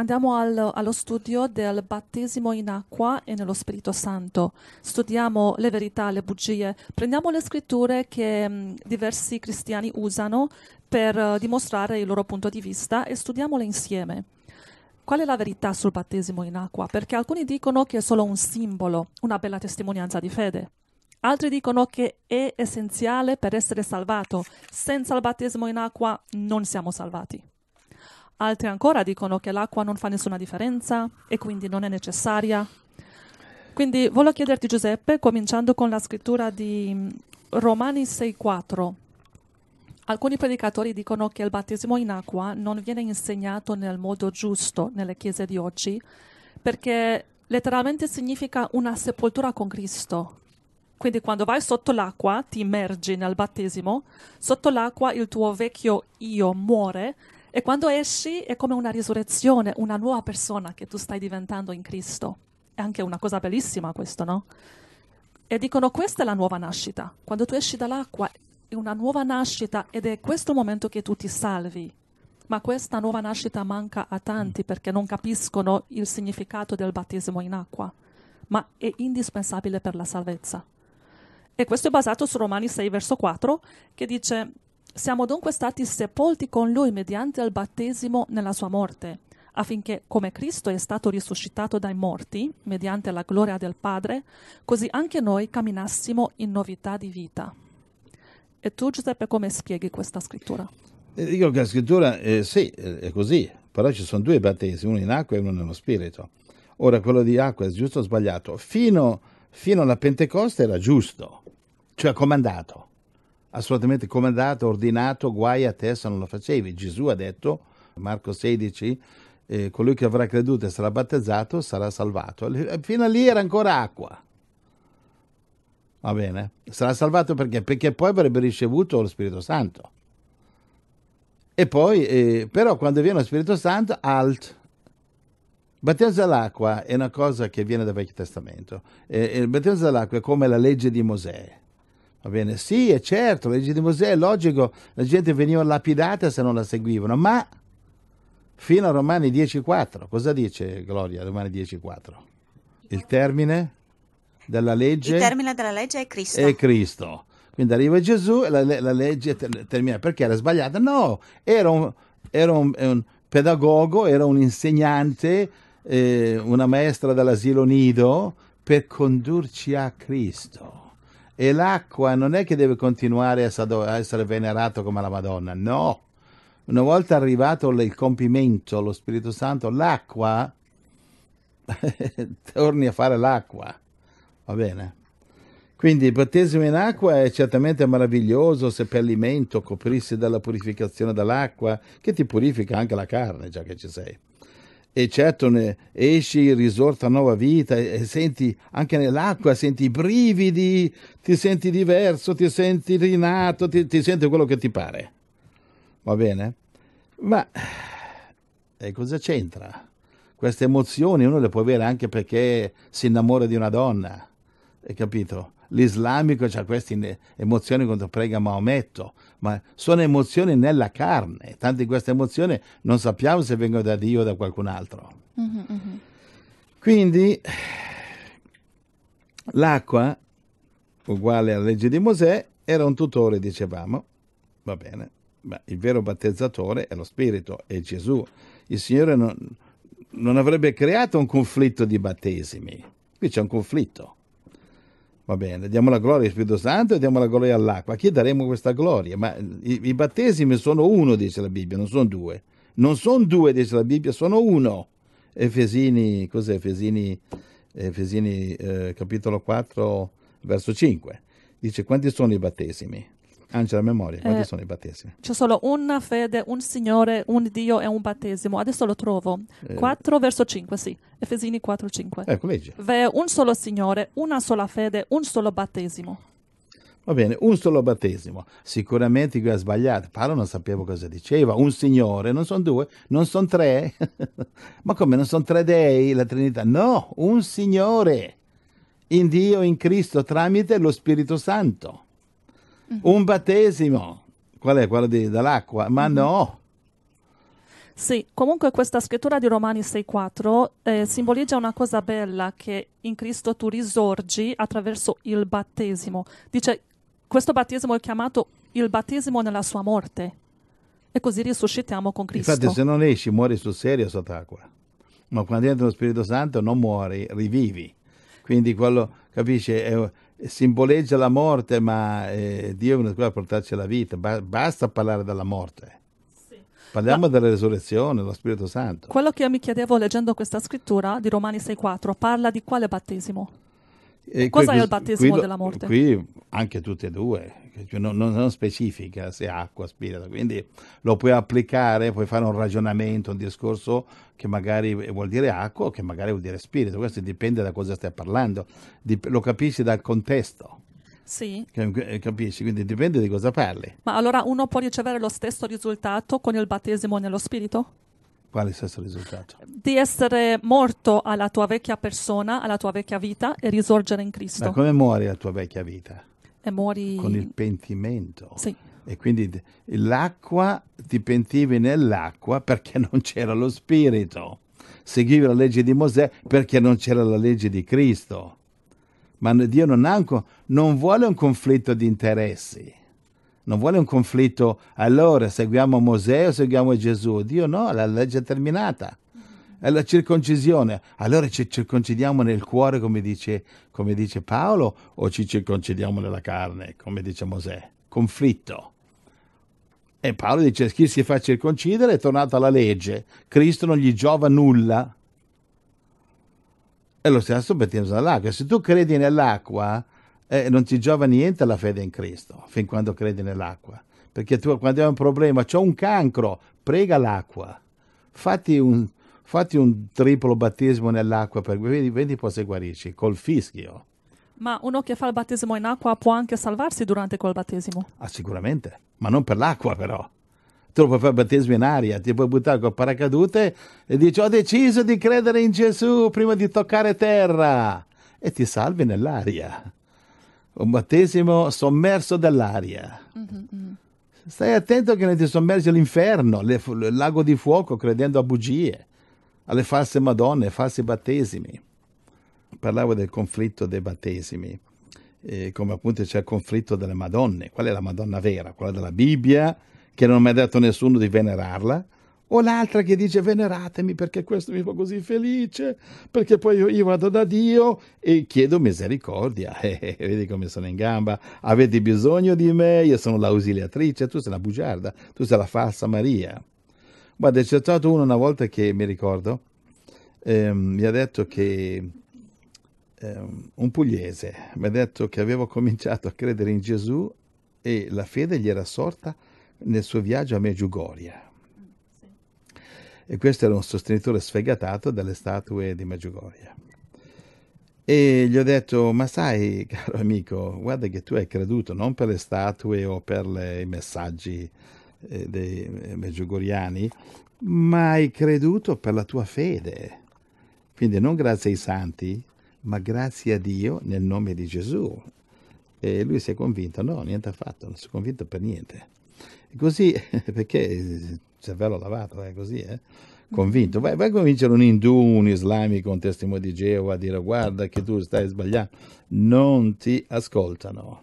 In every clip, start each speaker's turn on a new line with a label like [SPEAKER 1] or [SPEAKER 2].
[SPEAKER 1] Andiamo al, allo studio del battesimo in acqua e nello Spirito Santo. Studiamo le verità, le bugie. Prendiamo le scritture che mh, mm, diversi cristiani usano per uh, dimostrare il loro punto di vista e studiamole insieme. Qual è la verità sul battesimo in acqua? Perché alcuni dicono che è solo un simbolo, una bella testimonianza di fede. Altri dicono che è essenziale per essere salvato. Senza il battesimo in acqua non siamo salvati. Altri ancora dicono che l'acqua non fa nessuna differenza e quindi non è necessaria. Quindi voglio chiederti Giuseppe, cominciando con la scrittura di mm, Romani 6.4. Alcuni predicatori dicono che il battesimo in acqua non viene insegnato nel modo giusto nelle chiese di oggi, perché letteralmente significa una sepoltura con Cristo. Quindi quando vai sotto l'acqua, ti immergi nel battesimo, sotto l'acqua il tuo vecchio io muore e quando esci è come una risurrezione, una nuova persona che tu stai diventando in Cristo. È anche una cosa bellissima questo, no? E dicono questa è la nuova nascita. Quando tu esci dall'acqua è una nuova nascita ed è questo il momento che tu ti salvi. Ma questa nuova nascita manca a tanti perché non capiscono il significato del battesimo in acqua, ma è indispensabile per la salvezza. E questo è basato su Romani 6, verso 4, che dice siamo dunque stati sepolti con lui mediante il battesimo nella sua morte, affinché come Cristo è stato risuscitato dai morti, mediante la gloria del Padre, così anche noi camminassimo in novità di vita. E tu Giuseppe come spieghi questa scrittura?
[SPEAKER 2] dico eh, che la scrittura eh, sì, eh, è così, però ci sono due battesimi, uno in acqua e uno nello spirito. Ora quello di acqua è giusto o sbagliato? Fino, fino alla Pentecoste era giusto, cioè comandato assolutamente comandato, ordinato, guai a te se non lo facevi. Gesù ha detto, Marco 16, eh, colui che avrà creduto e sarà battezzato sarà salvato. Eh, fino a lì era ancora acqua. Va bene? Sarà salvato perché? Perché poi avrebbe ricevuto lo Spirito Santo. E poi, eh, però, quando viene lo Spirito Santo, alt. Battezza dell'acqua è una cosa che viene dal Vecchio Testamento. Eh, il eh, battezzo all'acqua è come la legge di Mosè Va bene, sì, è certo, la legge di Mosè è logico, la gente veniva lapidata se non la seguivano, ma fino a Romani 10.4, cosa dice Gloria Romani 10.4? Il termine della legge? Il termine
[SPEAKER 3] della legge è Cristo. È
[SPEAKER 2] Cristo. Quindi arriva Gesù e la, la legge termina perché era sbagliata? No, era un, era un, un pedagogo, era un insegnante, eh, una maestra dell'asilo nido per condurci a Cristo e l'acqua non è che deve continuare a essere venerato come la Madonna, no. Una volta arrivato il compimento, lo Spirito Santo, l'acqua, torni a fare l'acqua, va bene? Quindi il battesimo in acqua è certamente meraviglioso, seppellimento, coprirsi dalla purificazione dell'acqua, che ti purifica anche la carne, già che ci sei e certo ne esci risorta nuova vita e, senti anche nell'acqua, senti i brividi, ti senti diverso, ti senti rinato, ti, ti senti quello che ti pare. Va bene? Ma e cosa c'entra? Queste emozioni uno le può avere anche perché si innamora di una donna, hai capito? l'islamico ha queste emozioni quando prega Maometto, ma sono emozioni nella carne, tante di queste emozioni non sappiamo se vengono da Dio o da qualcun altro. Mm-hmm, mm-hmm, Quindi l'acqua, uguale alla legge di Mosè, era un tutore, dicevamo, va bene, ma il vero battezzatore è lo Spirito, è Gesù. Il Signore non, non avrebbe creato un conflitto di battesimi, qui c'è un conflitto Va bene, diamo la gloria allo Spirito Santo e diamo la gloria all'acqua. A chi daremo questa gloria? Ma i, i battesimi sono uno, dice la Bibbia, non sono due. Non sono due, dice la Bibbia, sono uno. Efesini, cos'è Efesini, Efesini eh, capitolo 4, verso 5. Dice quanti sono i battesimi? Angela, memoria, quanti eh, sono i battesimi?
[SPEAKER 1] C'è solo una fede, un Signore, un Dio e un battesimo. Adesso lo trovo. Eh, 4 verso 5, sì. Efesini 4, 5. Ecco, leggi. V'è un solo Signore, una sola fede, un solo battesimo.
[SPEAKER 2] Va bene, un solo battesimo. Sicuramente qui ha sbagliato. Paolo non sapeva cosa diceva. Un Signore, non sono due, non sono tre. Ma come, non sono tre dei la Trinità? No, un Signore. In Dio, in Cristo, tramite lo Spirito Santo. Mm-hmm. Un battesimo. Qual è? Quello di, dall'acqua? Ma mm-hmm. no.
[SPEAKER 1] Sì, comunque questa scrittura di Romani 6.4 eh, simboleggia una cosa bella che in Cristo tu risorgi attraverso il battesimo. Dice, questo battesimo è chiamato il battesimo nella sua morte e così risuscitiamo con Cristo. Infatti se
[SPEAKER 2] non esci muori sul serio sott'acqua, ma quando entra lo Spirito Santo non muori, rivivi. Quindi quello, capisci, è, simboleggia la morte, ma eh, Dio è venuto qui a portarci la vita. Ba- basta parlare della morte. Sì. Parliamo ma... della resurrezione, dello Spirito Santo.
[SPEAKER 1] Quello che io mi chiedevo leggendo questa scrittura di Romani 6,4 parla di quale battesimo?
[SPEAKER 2] E Cos'è il battesimo qui, della morte? Qui anche tutte e due, cioè, non, non, non, specifica se acqua, spirito, quindi lo puoi applicare, puoi fare un ragionamento, un discorso che magari vuol dire acqua o che magari vuol dire spirito, questo dipende da cosa stai parlando, Dip- lo capisci dal contesto. Sì. Capisci? Quindi dipende di cosa parli.
[SPEAKER 1] Ma allora uno può ricevere lo stesso risultato con il battesimo nello spirito?
[SPEAKER 2] Quale sia il risultato? Di
[SPEAKER 1] essere morto alla tua vecchia persona, alla tua vecchia vita e risorgere in Cristo. Ma come
[SPEAKER 2] muori la tua vecchia vita?
[SPEAKER 1] E muori... Con il
[SPEAKER 2] pentimento. Sì. E quindi l'acqua, ti pentivi nell'acqua perché non c'era lo spirito. Seguivi la legge di Mosè perché non c'era la legge di Cristo. Ma Dio non, ha un, non vuole un conflitto di interessi non vuole un conflitto, allora seguiamo Mosè o seguiamo Gesù? Dio no, la legge è terminata. È la circoncisione. Allora ci circoncidiamo nel cuore, come dice, come dice Paolo, o ci circoncidiamo nella carne, come dice Mosè? Conflitto. E Paolo dice, chi si fa circoncidere è tornato alla legge, Cristo non gli giova nulla. E lo stesso Bettinza dall'acqua. Se tu credi nell'acqua, eh, non ti giova niente la fede in Cristo fin quando credi nell'acqua. Perché tu quando hai un problema, ho un cancro, prega l'acqua. Fatti un, fatti un triplo battesimo nell'acqua, per, vedi, vedi poi se guarisci, col fischio.
[SPEAKER 1] Ma uno che fa il battesimo in acqua può anche salvarsi durante quel battesimo?
[SPEAKER 2] Ah, sicuramente, ma non per l'acqua però. Tu puoi fare il battesimo in aria, ti puoi buttare col paracadute e dici ho deciso di credere in Gesù prima di toccare terra e ti salvi nell'aria un battesimo sommerso dall'aria. Mm-hmm, mm-hmm, Stai attento che ne ti sommersi l'inferno, il lago di fuoco, credendo a bugie, alle false madonne, ai falsi battesimi. Parlavo del conflitto dei battesimi, eh, come appunto c'è il conflitto delle madonne. Qual è la madonna vera? Quella della Bibbia, che non mi ha detto nessuno di venerarla, o l'altra che dice veneratemi perché questo mi fa così felice, perché poi io, io vado da Dio e chiedo misericordia. Eh, eh, vedi come sono in gamba, avete bisogno di me, io sono l'ausiliatrice, tu sei la bugiarda, tu sei la falsa Maria. Guarda, c'è stato uno una volta che mi ricordo, ehm, mi ha detto che ehm, un pugliese mi ha detto che avevo cominciato a credere in Gesù e la fede gli era sorta nel suo viaggio a Meggiugorie e questo era un sostenitore sfegatato delle statue di Maggiugoria. E gli ho detto, ma sai, caro amico, guarda che tu hai creduto non per le statue o per i messaggi eh, dei meggiugoriani, ma hai creduto per la tua fede. Quindi non grazie ai santi, ma grazie a Dio nel nome di Gesù. E lui si è convinto, no, niente affatto, non si è convinto per niente. E così, perché eh, cervello lavato, è eh, così, eh? convinto. Vai, vai a convincere un indù, un islamico, un testimone di Geova a dire guarda che tu stai sbagliando. Non ti ascoltano.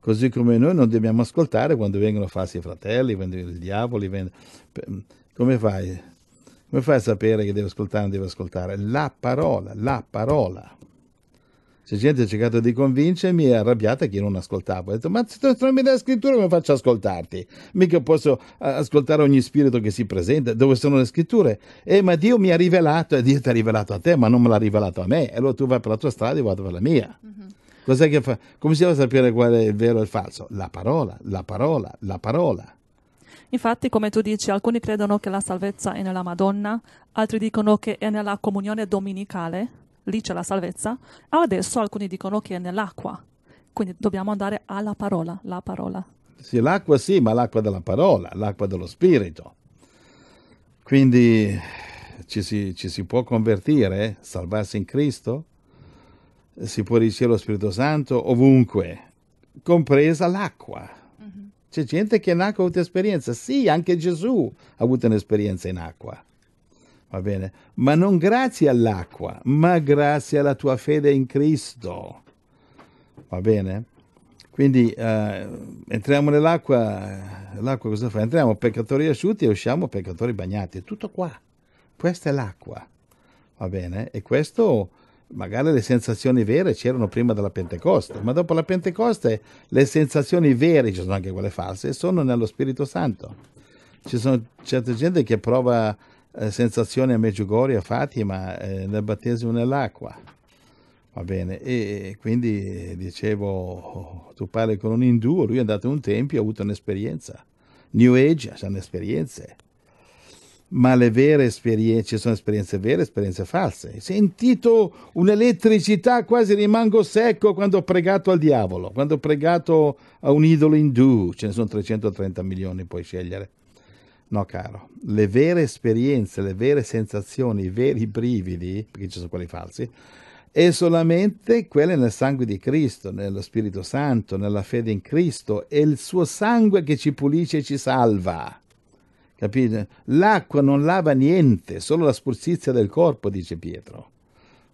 [SPEAKER 2] Così come noi non dobbiamo ascoltare quando vengono falsi fratelli, quando vengono i diavoli. Vengono... Mm, come fai? Come fai a sapere che devi ascoltare o non devi ascoltare? La parola, la parola c'è gente ha cercato di convincermi e arrabbiata che io non ascoltavo. Ho detto, ma se tu non mi dai la scrittura come faccio ad ascoltarti? Mica posso eh, ascoltare ogni spirito che si presenta, dove sono le scritture? Eh, ma Dio mi ha rivelato e Dio ti ha rivelato a te, ma non me l'ha rivelato a me. E allora tu vai per la tua strada e vado per la mia. Mm-hmm. Cos'è che fa? Come si a sapere qual è il vero e il falso? La parola, la parola, la parola.
[SPEAKER 1] Infatti, come tu dici, alcuni credono che la salvezza è nella Madonna, altri dicono che è nella comunione domenicale lì c'è la salvezza. Adesso alcuni dicono che è nell'acqua, quindi dobbiamo andare alla parola, la parola.
[SPEAKER 2] Sì, l'acqua sì, ma l'acqua della parola, l'acqua dello spirito. Quindi ci si, ci si può convertire, salvarsi in Cristo, si può riuscire lo Spirito Santo ovunque, compresa l'acqua. Mhm. C'è gente che in acqua ha avuto esperienza, sì, anche Gesù ha avuto un'esperienza in acqua va bene? Ma non grazie all'acqua, ma grazie alla tua fede in Cristo, va bene? Quindi eh, entriamo nell'acqua, l'acqua cosa fa? Entriamo peccatori asciutti e usciamo peccatori bagnati, è tutto qua, questa è l'acqua, va bene? E questo magari le sensazioni vere c'erano prima della Pentecoste, ma dopo la Pentecoste le sensazioni vere, ci sono anche quelle false, sono nello Spirito Santo. Ci sono certe gente che prova eh, sensazione a Meggiugorio, a Fatima, eh, nel battesimo nell'acqua. Va bene, e quindi dicevo, tu parli con un indù, lui è andato in un tempio, ha avuto un'esperienza. New Age sono esperienze, ma le vere esperienze, ci sono esperienze vere esperienze false. Sentito un'elettricità, quasi rimango secco quando ho pregato al diavolo, quando ho pregato a un idolo indù, ce ne sono 330 milioni, puoi scegliere. No, caro, le vere esperienze, le vere sensazioni, i veri brividi, perché ci sono quelli falsi, e solamente quelle nel sangue di Cristo, nello Spirito Santo, nella fede in Cristo, è il suo sangue che ci pulisce e ci salva. Capite? L'acqua non lava niente, solo la spursizia del corpo, dice Pietro.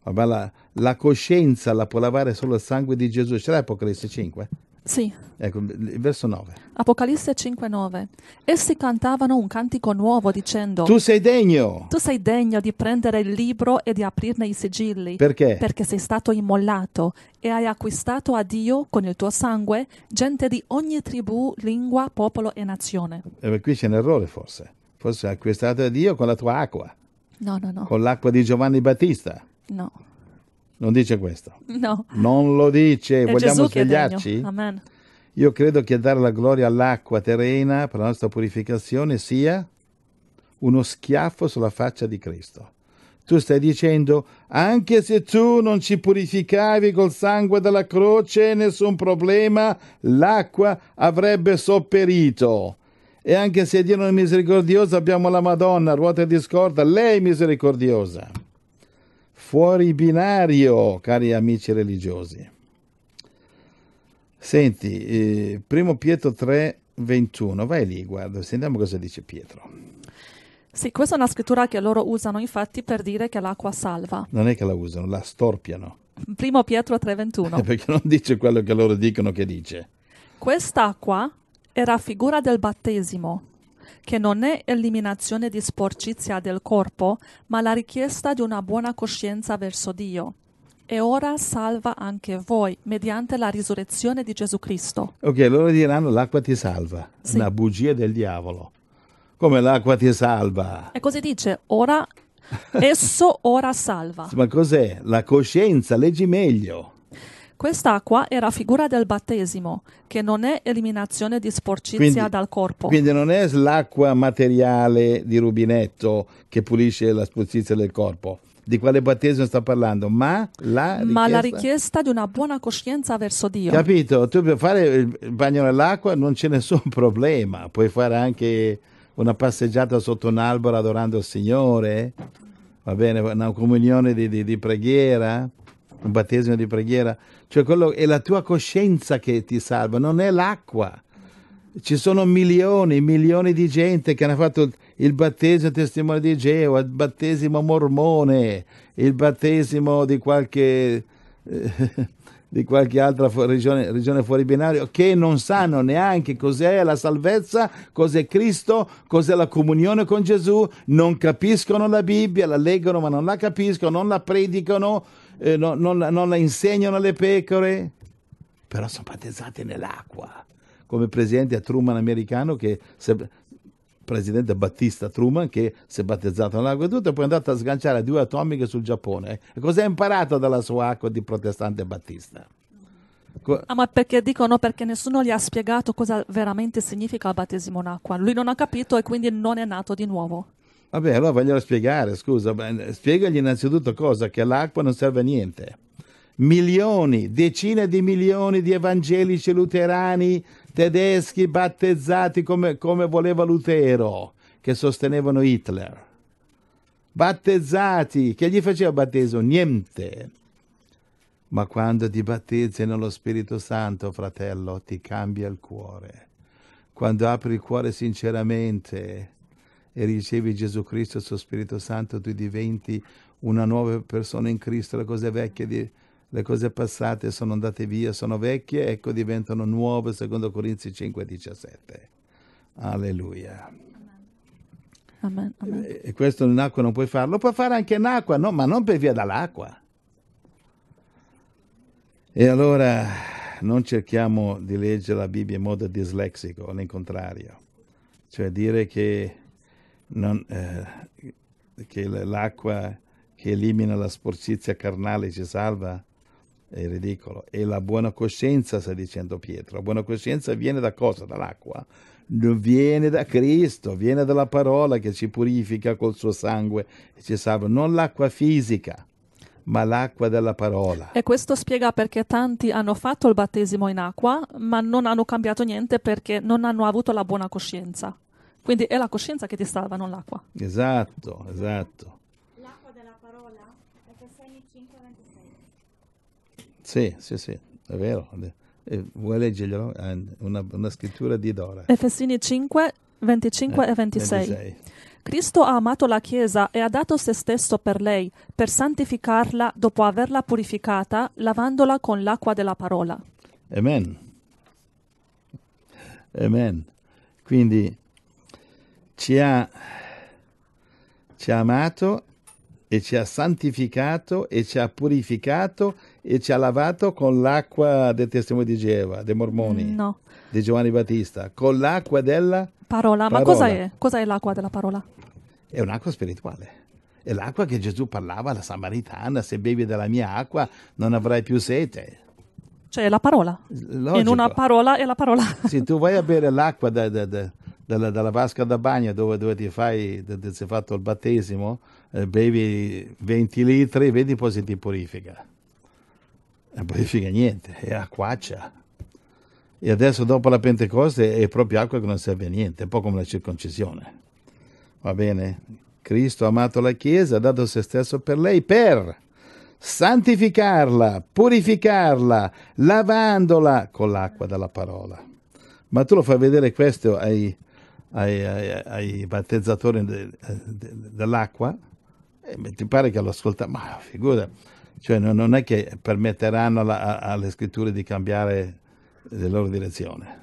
[SPEAKER 2] La, la, coscienza la può lavare solo il sangue di Gesù. C'è Apocalisse 5? Sì. Ecco, verso 9.
[SPEAKER 1] Apocalisse 5, 9. Essi cantavano un cantico nuovo dicendo: Tu sei
[SPEAKER 2] degno.
[SPEAKER 1] Tu sei degno di prendere il libro e di aprirne i sigilli. Perché? Perché sei stato immollato e hai acquistato a Dio con il tuo sangue gente di ogni tribù, lingua, popolo e nazione.
[SPEAKER 2] E eh, qui c'è un errore forse. Forse hai acquistato a Dio con la tua acqua. No, no, no. Con l'acqua di Giovanni Battista. No. Non dice questo. No. Non lo dice. È Vogliamo Gesù svegliarci? Amen. Io credo che dare la gloria all'acqua terrena per la nostra purificazione sia uno schiaffo sulla faccia di Cristo. Tu stai dicendo, anche se tu non ci purificavi col sangue della croce, nessun problema, l'acqua avrebbe sopperito. E anche se Dio non è misericordioso, abbiamo la Madonna, ruota di scorta, lei è misericordiosa fuori binario, cari amici religiosi. Senti, eh, primo Pietro 3, 21, vai lì, guarda, sentiamo cosa dice Pietro.
[SPEAKER 1] Sì, questa è una scrittura che loro usano infatti per dire che l'acqua salva.
[SPEAKER 2] Non è che la usano, la storpiano.
[SPEAKER 1] Primo Pietro 3,21. Perché
[SPEAKER 2] non dice quello che loro dicono che dice.
[SPEAKER 1] Quest'acqua era figura del battesimo che non è eliminazione di sporcizia del corpo, ma la richiesta di una buona coscienza verso Dio. E ora salva anche voi, mediante la risurrezione di Gesù Cristo.
[SPEAKER 2] Ok, loro diranno l'acqua ti salva, sì. una bugia del diavolo. Come l'acqua ti salva. E
[SPEAKER 1] così dice, ora, esso ora salva.
[SPEAKER 2] Ma cos'è? La coscienza, leggi meglio.
[SPEAKER 1] Quest'acqua era figura del battesimo, che non è eliminazione di sporcizia quindi, dal corpo. Quindi
[SPEAKER 2] non è l'acqua materiale di rubinetto che pulisce la sporcizia del corpo. Di quale battesimo sta parlando? Ma la richiesta, Ma la richiesta
[SPEAKER 1] di una buona coscienza verso Dio. Capito?
[SPEAKER 2] Tu puoi fare il bagno nell'acqua non c'è nessun problema. Puoi fare anche una passeggiata sotto un albero adorando il Signore. Va bene, una comunione di, di, di preghiera, un battesimo di preghiera cioè quello, è la tua coscienza che ti salva, non è l'acqua. Ci sono milioni, e milioni di gente che hanno fatto il battesimo testimone di Geo, il battesimo mormone, il battesimo di qualche, eh, di qualche altra fu- regione, regione fuori binario, che non sanno neanche cos'è la salvezza, cos'è Cristo, cos'è la comunione con Gesù, non capiscono la Bibbia, la leggono ma non la capiscono, non la predicano, eh, no, non, non la insegnano alle pecore, però sono battezzate nell'acqua, come presidente a Truman americano che... Se, presidente Battista Truman che si è battezzato nell'acqua e poi è andato a sganciare due atomiche sul Giappone. E cosa ha imparato dalla sua acqua di protestante Battista?
[SPEAKER 1] ah, ma perché dicono perché nessuno gli ha spiegato cosa veramente significa il battesimo in acqua. Lui non ha capito e quindi non è nato di nuovo.
[SPEAKER 2] Vabbè, allora voglio spiegare, scusa, eh, spiegagli innanzitutto cosa? Che l'acqua non serve a niente. Milioni, decine di milioni di evangelici luterani tedeschi battezzati come, come voleva Lutero, che sostenevano Hitler. Battezzati, che gli faceva battesimo? Niente. Ma quando ti battezzi nello Spirito Santo, fratello, ti cambia il cuore. Quando apri il cuore sinceramente, e ricevi Gesù Cristo, il suo Spirito Santo, tu diventi una nuova persona in Cristo, le cose vecchie le cose passate sono andate via, sono vecchie, ecco diventano nuove, secondo Corinzi 5,17. Alleluia. Amen, amen. E questo in acqua non puoi farlo, lo puoi fare anche in acqua, no, ma non per via dall'acqua. E allora non cerchiamo di leggere la Bibbia in modo dislessico, dislexico, contrario. cioè dire che non, eh, che l'acqua che elimina la sporcizia carnale ci salva è ridicolo. E la buona coscienza, sta dicendo Pietro, la buona coscienza viene da cosa? Dall'acqua? Viene da Cristo, viene dalla parola che ci purifica col suo sangue e ci salva. Non l'acqua fisica, ma l'acqua della parola.
[SPEAKER 1] E questo spiega perché tanti hanno fatto il battesimo in acqua, ma non hanno cambiato niente perché non hanno avuto la buona coscienza. Quindi è la coscienza che ti salva, non l'acqua.
[SPEAKER 2] Esatto, esatto. L'acqua della parola è Tessani 5,26. Sì, sì, sì, è vero. E eh, vuoi leggerglielo? Eh, una, una scrittura di Dora.
[SPEAKER 1] Efesini 5, 25 eh, e 26. 26. Cristo ha amato la Chiesa e ha dato se stesso per lei, per santificarla dopo averla purificata, lavandola con l'acqua della parola.
[SPEAKER 2] Amen. Amen. Quindi ci ha, ci ha amato e ci ha santificato e ci ha purificato e ci ha lavato con l'acqua del testimone di Geova, dei Mormoni, no. di Giovanni Battista, con l'acqua della
[SPEAKER 1] parola. parola. Ma cosa è? cosa è l'acqua della parola?
[SPEAKER 2] È un'acqua spirituale. È l'acqua che Gesù parlava alla Samaritana, se bevi della mia acqua non avrai più sete.
[SPEAKER 1] Cioè è la parola.
[SPEAKER 2] Logico. In una
[SPEAKER 1] parola è la parola.
[SPEAKER 2] Se tu vai a bere l'acqua da, da, da, dalla, dalla, vasca da bagno dove, dove ti fai, dove ti fatto il battesimo, eh, bevi 20 litri, vedi poi se ti purifica. Non purifica niente, è acquaccia. E adesso dopo la Pentecoste è proprio acqua che non serve a niente, è un po' come la circoncisione. Va bene? Cristo ha amato la Chiesa, ha dato se stesso per lei, per santificarla, purificarla, lavandola con l'acqua della parola. Ma tu lo fai vedere questo ai, ai, ai, ai battezzatori de, eh, de, dell'acqua, e eh, ti pare che lo ascolta, ma figura, cioè non, non è che permetteranno la, alle scritture di cambiare la loro direzione.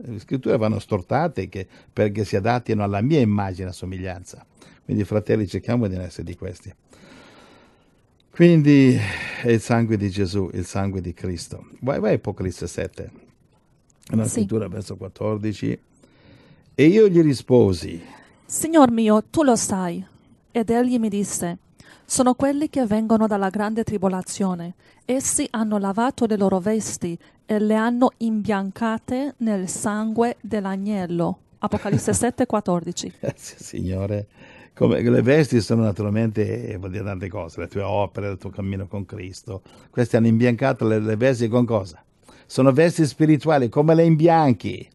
[SPEAKER 2] Le scritture vanno stortate che, perché si adattino alla mia immagine e somiglianza. Quindi fratelli cerchiamo di essere di questi. Quindi è il sangue di Gesù, il sangue di Cristo. Vai, vai Apocalisse 7, è una sì. scrittura verso 14 e io gli risposi,
[SPEAKER 1] Signor mio, tu lo sai. Ed egli mi disse, sono quelli che vengono dalla grande tribolazione. Essi hanno lavato le loro vesti e le hanno imbiancate nel sangue dell'agnello. Apocalisse 7, 14. Grazie
[SPEAKER 2] Signore. Come, le vesti sono naturalmente, eh, vuol dire tante cose, le tue opere, il tuo cammino con Cristo. Queste hanno imbiancato le, le vesti con cosa? Sono vesti spirituali, come le imbianchi?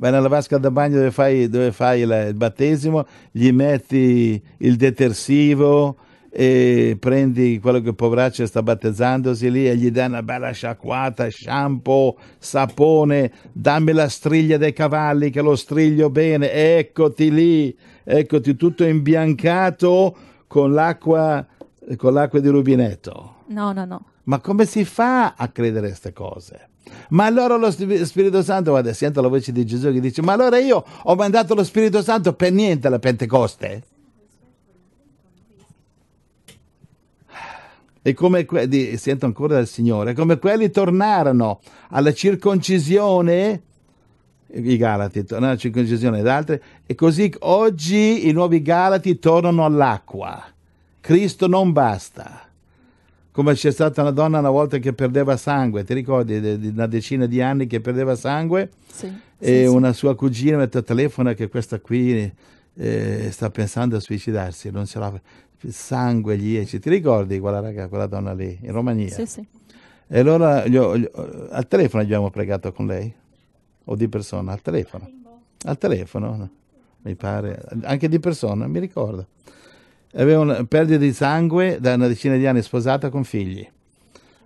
[SPEAKER 2] vai nella vasca da bagno dove fai, dove fai la, il battesimo, gli metti il detersivo e prendi quello che il poveraccio sta battezzandosi lì e gli dai una bella sciacquata, shampoo, sapone, dammi la striglia dei cavalli che lo striglio bene, eccoti lì, eccoti tutto imbiancato con l'acqua, con l'acqua di rubinetto. No, no, no. Ma come si fa a credere a queste cose? Ma allora lo Spirito Santo, guarda, sento la voce di Gesù che dice, ma allora io ho mandato lo Spirito Santo per niente alla Pentecoste? E come quelli, sento ancora dal Signore, come quelli tornarono alla circoncisione, i Galati tornarono alla circoncisione ed altri, e così oggi i nuovi Galati tornano all'acqua. Cristo non basta come c'è stata una donna una volta che perdeva sangue, ti ricordi di, di una decina di anni che perdeva sangue? Sì, e sì, una sì. sua cugina ha detto telefono che questa qui eh, sta pensando a suicidarsi, non ce l'ha il sangue gli esce. Ti ricordi quella, raga, quella donna lì, in Romania? Sì, sì. E allora gli ho, gli, al telefono abbiamo pregato con lei? O di persona? Al telefono? Al telefono, mi pare, anche di persona, mi ricordo aveva una perdita di sangue da una decina di anni, sposata con figli.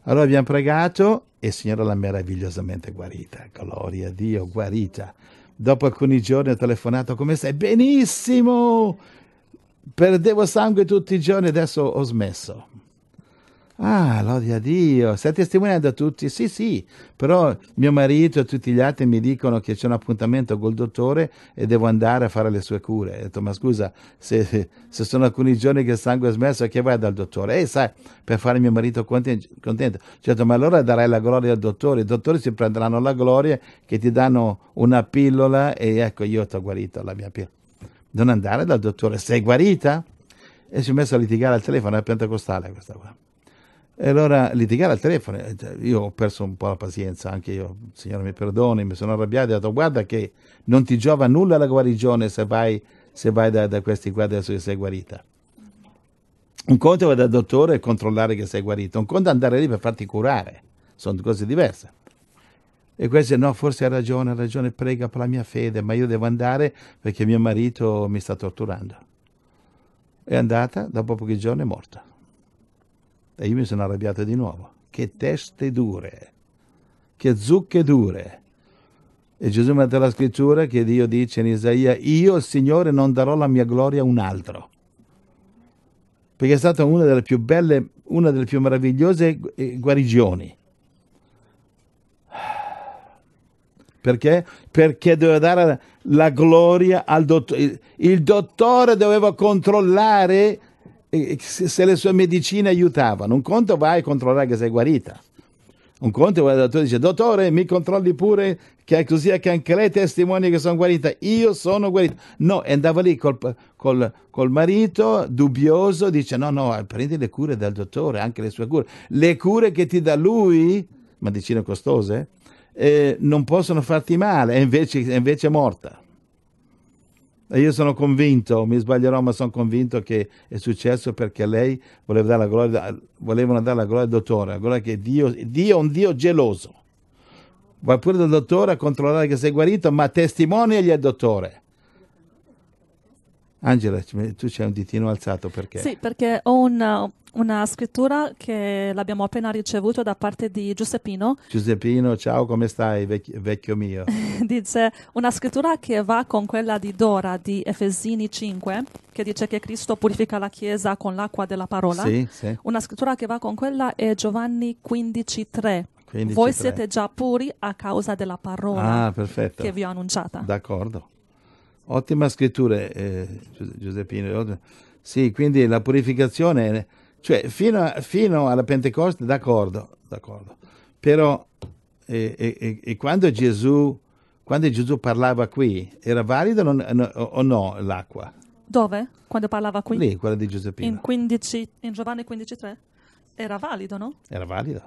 [SPEAKER 2] Allora abbiamo pregato e il Signore l'ha meravigliosamente guarita. Gloria a Dio, guarita. Dopo alcuni giorni ho telefonato come stai? Benissimo! Perdevo sangue tutti i giorni, adesso ho smesso Ah, lode a Dio, stai testimoniando a tutti? Sì, sì, però mio marito e tutti gli altri mi dicono che c'è un appuntamento col dottore e devo andare a fare le sue cure. Ho detto, ma scusa, se, se sono alcuni giorni che il sangue è smesso, che vai dal dottore? E eh, sai, per fare mio marito contento. contento. Ho detto, ma allora darai la gloria al dottore. I dottori si prenderanno la gloria che ti danno una pillola e ecco, io ti ho guarito la mia pillola. Non andare dal dottore, sei guarita? E si è messo a litigare al telefono, è pentecostale questa qua. E allora litigare al telefono, eh, cioè, io ho perso un po' la pazienza, anche io, Signore mi perdoni, mi sono arrabbiato e ho detto guarda che non ti giova nulla la guarigione se vai, se vai da, da, questi qua adesso che sei guarita. Un conto è dal dottore e controllare che sei guarito, un conto è andare lì per farti curare, sono cose diverse. E questo no, forse ha ragione, ha ragione, prega per la mia fede, ma io devo andare perché mio marito mi sta torturando. È andata, dopo pochi giorni è morta. E io mi sono arrabbiato di nuovo. Che teste dure, che zucche dure. E Gesù mette la scrittura che Dio dice in Isaia, io Signore non darò la mia gloria a un altro. Perché è stata una delle più belle, una delle più meravigliose eh, guarigioni. Perché? Perché doveva dare la gloria al dottore. Il dottore doveva controllare se le sue medicine aiutavano. Un conto vai a controllare che sei guarita. Un conto vai da te e dice, dottore, mi controlli pure che così che anche lei testimonia che sono guarita. Io sono guarita. No, e andava lì col, col, col, marito, dubbioso, dice, no, no, eh, prendi le cure dal dottore, anche le sue cure. Le cure che ti dà lui, medicine costose, eh, non possono farti male, e invece, invece è morta io sono convinto, mi sbaglierò, ma sono convinto che è successo perché lei voleva dare la gloria, volevano dare la gloria al dottore, la gloria che Dio, Dio è un Dio geloso. Vai pure dal dottore a controllare che sei guarito, ma testimoniagli al dottore. Angela, tu c'hai un ditino alzato perché? Sì,
[SPEAKER 1] perché ho un, una scrittura che l'abbiamo appena ricevuto da parte di Giuseppino.
[SPEAKER 2] Giuseppino, ciao, come stai, vecchio, vecchio mio?
[SPEAKER 1] dice una scrittura che va con quella di Dora di Efesini 5, che dice che Cristo purifica la Chiesa con l'acqua della parola. Sì, sì. Una scrittura che va con quella è Giovanni 15.3. 15, Voi 3. siete già puri a causa della parola ah, che vi ho annunciata.
[SPEAKER 2] D'accordo. Ottima scrittura, eh, Giuseppino. Sì, quindi la purificazione cioè, fino, a, fino alla Pentecoste, d'accordo, d'accordo. Però, e, e, e quando, Gesù, quando, Gesù, parlava qui, era valida o no l'acqua?
[SPEAKER 1] Dove? Quando parlava qui? Lì, quella di Giuseppino. In, 15, in Giovanni 15,3? Era valido, no? Era valido.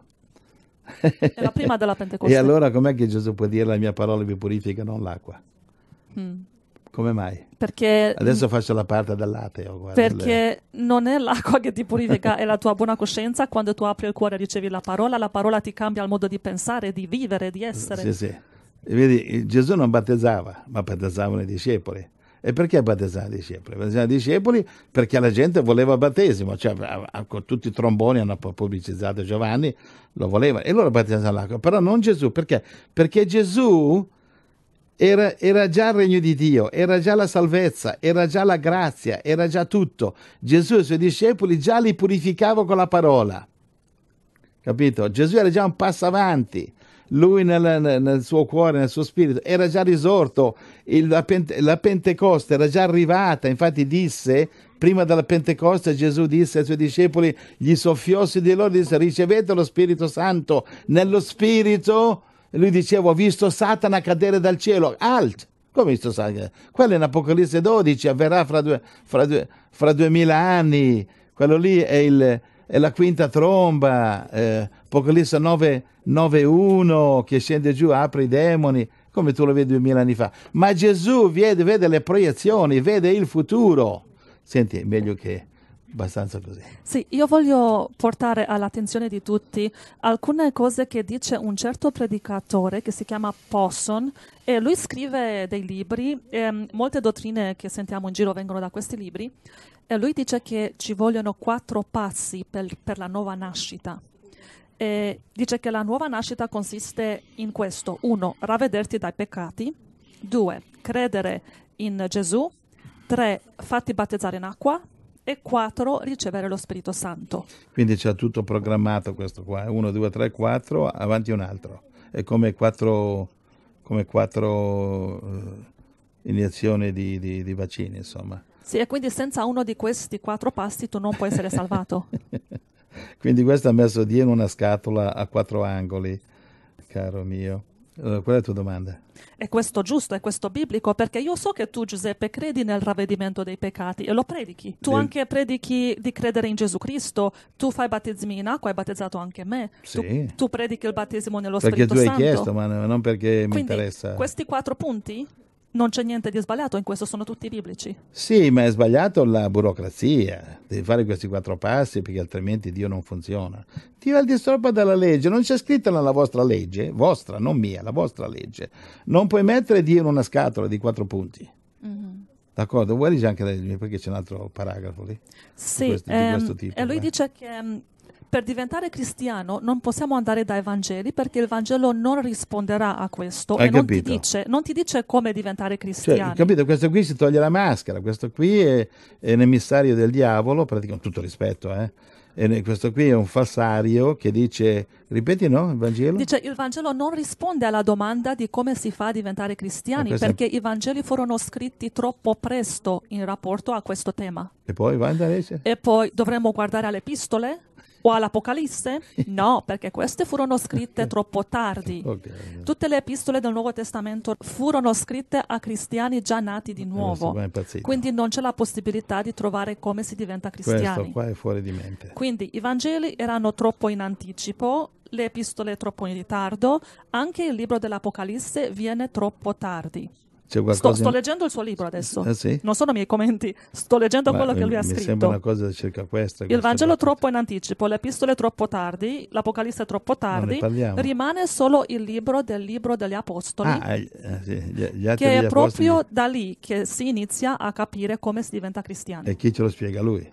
[SPEAKER 1] Era prima della Pentecoste. e allora
[SPEAKER 2] com'è che Gesù può dire la mia parola vi purifica, non l'acqua? Mm. Come mai? Perché adesso faccio la parte dell'ateo. perché
[SPEAKER 1] le... non è l'acqua che ti purifica, è la tua buona coscienza. Quando tu apri il cuore e ricevi la parola, la parola ti cambia il modo di pensare, di vivere, di essere. Sì, sì.
[SPEAKER 2] Vedi, Gesù non battezzava, ma battezzavano i discepoli. E perché battezzavano i discepoli? Battezzavano i discepoli perché la gente voleva il battesimo, cioè con tutti i tromboni hanno pubblicizzato Giovanni, lo voleva, e loro battezzavano l'acqua, però non Gesù, perché? Perché Gesù era, era, già il regno di Dio, era già la salvezza, era già la grazia, era già tutto. Gesù e i suoi discepoli già li purificava con la parola. Capito? Gesù era già un passo avanti. Lui nel, nel suo cuore, nel suo spirito, era già risorto, il, la, Pente, la Pentecoste era già arrivata, infatti disse, prima della Pentecoste Gesù disse ai suoi discepoli, gli soffiossi di loro, disse ricevete lo Spirito Santo, nello Spirito lui diceva ho visto Satana cadere dal cielo, alt, come ho visto Satana? Quello in Apocalisse 12 avverrà fra, due, fra, due, fra 2000 anni, quello lì è, il, è la quinta tromba, eh, Apocalisse 9, 9.1 che scende giù, apre i demoni, come tu lo vedi duemila anni fa. Ma Gesù vede, vede le proiezioni, vede il futuro. Senti, meglio che abbastanza così. Sì,
[SPEAKER 1] io voglio portare all'attenzione di tutti alcune cose che dice un certo predicatore che si chiama Posson e lui scrive dei libri, e, ehm, molte dottrine che sentiamo in giro vengono da questi libri e lui dice che ci vogliono quattro passi per, per la nuova nascita. E dice che la nuova nascita consiste in questo, uno, ravvederti dai peccati, due, credere in Gesù, tre, fatti battezzare in acqua, e 4 ricevere lo Spirito Santo.
[SPEAKER 2] Quindi c'è tutto programmato questo qua, 1, 2, 3, 4, avanti un altro. È come 4, come 4 eh, iniezioni di, di, di vaccini, insomma.
[SPEAKER 1] Sì, e quindi senza uno di questi quattro pasti tu non puoi essere salvato.
[SPEAKER 2] quindi questo ha messo Dio in una scatola a quattro angoli, caro mio. Allora, qual è la tua domanda?
[SPEAKER 1] È questo giusto, è questo biblico? Perché io so che tu, Giuseppe, credi nel ravvedimento dei peccati e lo predichi. Tu Beh. anche predichi di credere in Gesù Cristo. Tu fai battesimi in acqua, hai battezzato anche me. Sì. Tu, tu predichi il battesimo nello perché Spirito Santo. Perché tu hai Santo.
[SPEAKER 2] chiesto, ma non perché Quindi, mi interessa. Questi
[SPEAKER 1] quattro punti non c'è niente di sbagliato in questo, sono tutti biblici.
[SPEAKER 2] Sì, ma è sbagliato la burocrazia, devi fare questi quattro passi perché altrimenti Dio non funziona. Dio è di sopra della legge, non c'è scritta nella vostra legge, vostra, non mia, la vostra legge. Non puoi mettere Dio in una scatola di quattro punti. Mm-hmm. D'accordo, vuoi leggere anche perché c'è un altro paragrafo lì? Sì, di questo, di questo tipo, ehm, e lui eh?
[SPEAKER 1] dice che mm, per diventare cristiano non possiamo andare dai Vangeli perché il Vangelo non risponderà a questo Hai e non ti, dice, non ti, dice, come diventare cristiano. Cioè, capito?
[SPEAKER 2] Questo qui si toglie la maschera, questo qui è, è un emissario del diavolo, praticamente con tutto rispetto, eh? E questo qui è un falsario che dice, ripeti no, il Vangelo?
[SPEAKER 1] Dice, il Vangelo non risponde alla domanda di come si fa a diventare ah, cristiani, perché è... i Vangeli furono scritti troppo presto in rapporto a questo tema.
[SPEAKER 2] E poi, vai a
[SPEAKER 1] E poi dovremmo guardare alle epistole, o all'Apocalisse? No, perché queste furono scritte troppo tardi. Tutte le epistole del Nuovo Testamento furono scritte a cristiani già nati di eh, nuovo. Quindi non c'è la possibilità di trovare come si diventa cristiani. Di mente. Quindi i Vangeli erano troppo in anticipo, le epistole troppo in ritardo, anche il libro dell'Apocalisse viene troppo tardi.
[SPEAKER 2] Sto, sto,
[SPEAKER 1] leggendo il suo libro adesso. Ah, sì? Non sono i miei commenti, sto leggendo Ma quello che lui ha scritto. Mi sembra una
[SPEAKER 2] cosa circa questa. Il Vangelo
[SPEAKER 1] parte. troppo in anticipo, le epistole troppo tardi, l'Apocalisse troppo tardi. Rimane solo il libro del libro degli Apostoli, ah,
[SPEAKER 2] eh, sì, gli, gli che è proprio
[SPEAKER 1] da lì che si inizia a capire come si diventa cristiani. E
[SPEAKER 2] chi ce lo spiega lui?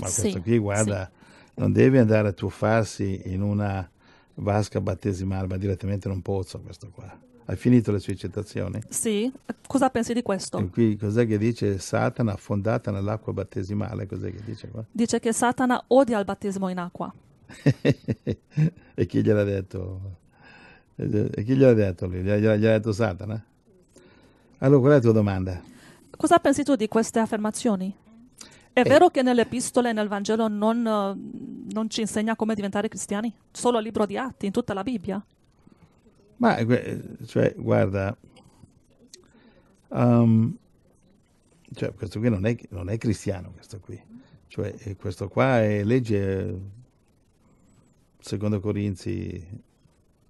[SPEAKER 2] Ma sì, questo qui, guarda, non devi andare a tuffarsi in una vasca battesimale, ma direttamente in un pozzo questo qua. Hai finito le sue citazioni?
[SPEAKER 1] Sì, cosa pensi di questo? E
[SPEAKER 2] qui cos'è che dice Satana affondata nell'acqua battesimale? Cos'è che dice qua?
[SPEAKER 1] Dice che Satana odia il battesimo in acqua.
[SPEAKER 2] e chi gliel'ha detto? E chi gliel'ha detto lui? Gliel'ha, gliel'ha detto Satana? Allora, qual è la tua domanda?
[SPEAKER 1] Cosa pensi tu di queste affermazioni? È eh. vero che nelle epistole nel Vangelo non, non, ci insegna come diventare cristiani? Solo il libro di Atti, in tutta la Bibbia?
[SPEAKER 2] Ma eh, eh, cioè, guarda, um, cioè, questo qui non è, non è, cristiano, questo qui. Cioè, eh, questo qua è legge secondo Corinzi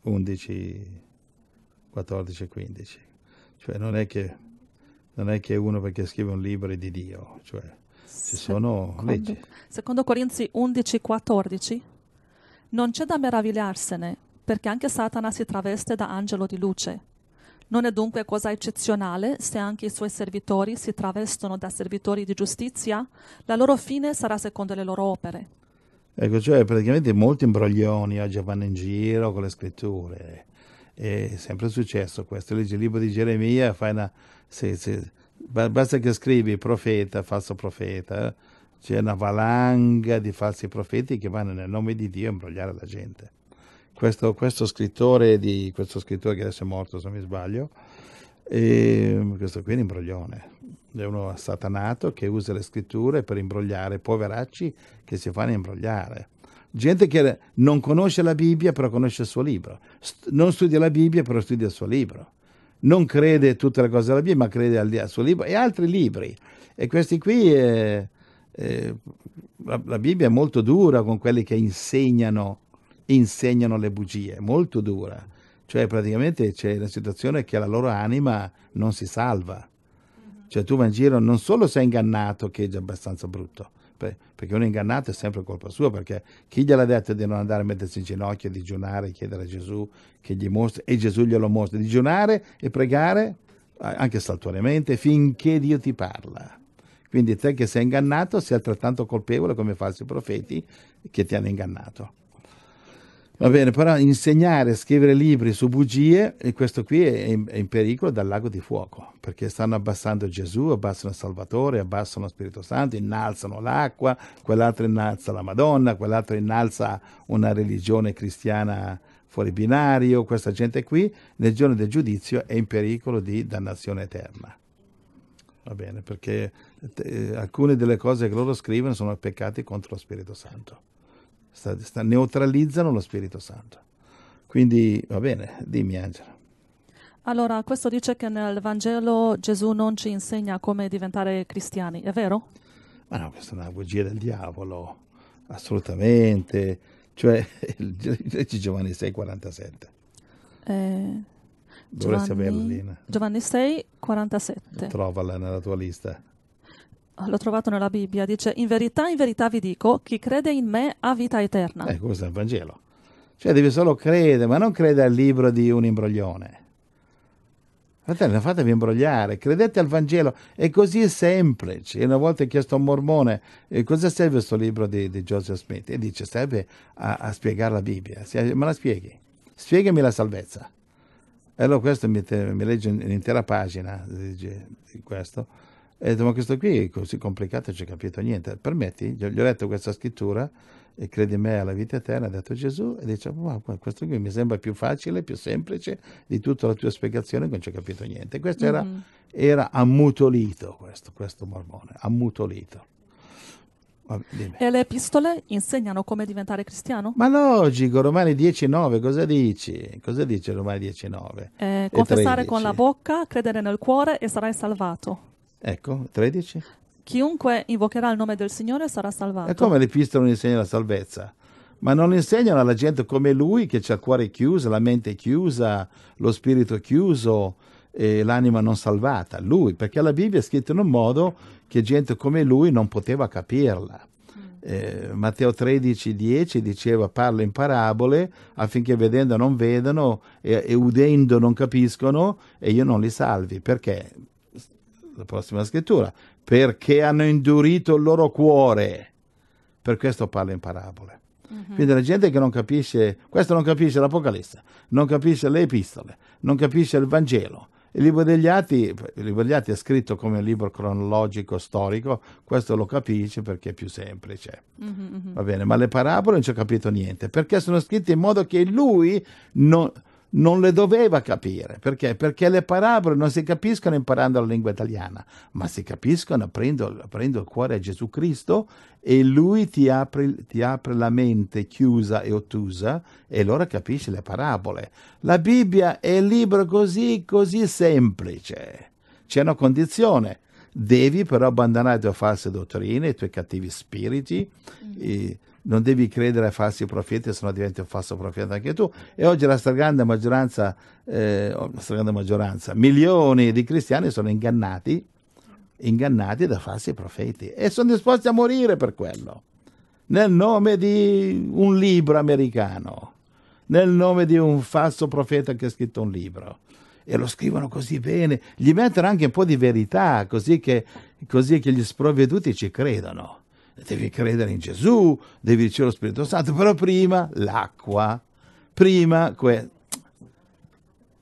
[SPEAKER 2] 11, 14 e 15. Cioè, non è che, non è che uno perché scrive un libro è di Dio, cioè, ci sono secondo, leggi.
[SPEAKER 1] Secondo Corinzi 11, 14? Non c'è da meravigliarsene, perché anche Satana si traveste da angelo di luce. Non è dunque cosa eccezionale se anche i suoi servitori si travestono da servitori di giustizia, la loro fine sarà secondo le loro opere.
[SPEAKER 2] Ecco, cioè praticamente molti imbroglioni oggi vanno in giro con le scritture. È sempre successo questo. Leggi il libro di Geremia, fai una, se, se, basta che scrivi profeta, falso profeta, eh. c'è una valanga di falsi profeti che vanno nel nome di Dio a imbrogliare la gente questo, questo, scrittore di, questo, scrittore che adesso è morto se non mi sbaglio e, questo qui è un imbroglione è uno satanato che usa le scritture per imbrogliare poveracci che si fanno imbrogliare gente che non conosce la Bibbia però conosce il suo libro non studia la Bibbia però studia il suo libro non crede a tutte le cose della Bibbia ma crede al, al suo libro e altri libri e questi qui eh, eh, la, la Bibbia è molto dura con quelli che insegnano insegnano le bugie, molto dura. Cioè praticamente c'è la situazione che la loro anima non si salva. Mm-hmm. Cioè tu vai in giro non solo sei ingannato, che è già abbastanza brutto, perché uno ingannato è sempre colpa sua, perché chi gliel'ha detto di non andare a mettersi in ginocchio, digiunare, chiedere a Gesù che gli mostri, e Gesù glielo mostra, digiunare e pregare anche saltuariamente finché Dio ti parla. Quindi te che sei ingannato sei altrettanto colpevole come i falsi profeti che ti hanno ingannato. Va bene, però insegnare a scrivere libri su bugie, e questo qui è in, è in, pericolo dal lago di fuoco, perché stanno abbassando Gesù, abbassano il Salvatore, abbassano lo Spirito Santo, innalzano l'acqua, quell'altro innalza la Madonna, quell'altro innalza una religione cristiana fuori binario, questa gente qui nel giorno del giudizio è in pericolo di dannazione eterna. Va bene, perché eh, alcune delle cose che loro scrivono sono peccati contro lo Spirito Santo sta, sta, neutralizzano lo Spirito Santo. Quindi va bene, dimmi Angela.
[SPEAKER 1] Allora, questo dice che nel Vangelo Gesù non ci insegna come diventare cristiani, è vero?
[SPEAKER 2] Ma no, questa è una bugia del diavolo, assolutamente. Cioè, leggi Giovanni 6,47.
[SPEAKER 1] Eh, Dovresti averla lì. Giovanni 6, 47.
[SPEAKER 2] Trovala nella tua lista
[SPEAKER 1] l'ho trovato nella Bibbia, dice in verità, in verità vi dico, chi crede in me ha vita eterna. Ecco, eh,
[SPEAKER 2] questo è il Vangelo. Cioè devi solo credere, ma non credere al libro di un imbroglione. Fratelli, non fatevi imbrogliare, credete al Vangelo, è così semplice. Una volta ho chiesto a un mormone eh, cosa serve questo libro di, di, Joseph Smith e dice serve a, a spiegare la Bibbia, me la spieghi, spiegami la salvezza. E allora questo mi, mi legge un'intera pagina di questo e detto, ma questo qui è così complicato, non ci ho capito niente. Permetti? Gli ho letto questa scrittura e credi in me alla vita eterna, ha detto Gesù, e dice, ma questo qui mi sembra più facile, più semplice di tutta la tua spiegazione, non ci ho capito niente. Questo mm-hmm. era, era, ammutolito, questo, questo mormone, ammutolito. Vabbè,
[SPEAKER 1] e le epistole insegnano come diventare cristiano? Ma
[SPEAKER 2] logico, Romani 10,9, cosa dici? Cosa dice Romani 10,9? Eh, confessare 13? con la
[SPEAKER 1] bocca, credere nel cuore e sarai salvato.
[SPEAKER 2] Ecco, 13.
[SPEAKER 1] Chiunque invocherà il nome del Signore sarà salvato. È come
[SPEAKER 2] l'Epistola insegna la salvezza, ma non insegnano alla gente come lui che ha il cuore chiuso, la mente chiusa, lo spirito chiuso e l'anima non salvata. Lui, perché la Bibbia è scritta in un modo che gente come lui non poteva capirla. Mm. Eh, Matteo 13, 10 diceva parla in parabole affinché vedendo non vedano e, e udendo non capiscono e io non li salvi. Perché? la prossima scrittura, perché hanno indurito il loro cuore. Per questo parla in parabole. Mm-hmm. Quindi la gente che non capisce, questo non capisce l'Apocalisse, non capisce le epistole, non capisce il Vangelo. Il libro degli Atti, il libro degli Atti è scritto come un libro cronologico, storico, questo lo capisce perché è più semplice. Mm-hmm. Va bene, ma le parabole non ci ho capito niente, perché sono scritte in modo che lui non, non le doveva capire. Perché? Perché le parabole non si capiscono imparando la lingua italiana, ma si capiscono aprendo, aprendo il cuore a Gesù Cristo e lui ti apre, ti apre la mente chiusa e ottusa e allora capisci le parabole. La Bibbia è un libro così, così semplice. C'è una condizione. Devi però abbandonare le tue false dottrine, i tuoi cattivi spiriti, mm-hmm non devi credere ai falsi profeti, se no diventi un falso profeta anche tu. E oggi la stragrande maggioranza, eh, la stragrande maggioranza, milioni di cristiani sono ingannati, ingannati da falsi profeti e sono disposti a morire per quello, nel nome di un libro americano, nel nome di un falso profeta che ha scritto un libro e lo scrivono così bene, gli mettono anche un po' di verità, così che, così che, gli sprovveduti ci credono devi credere in Gesù, devi ricevere lo Spirito Santo, però prima l'acqua, prima que...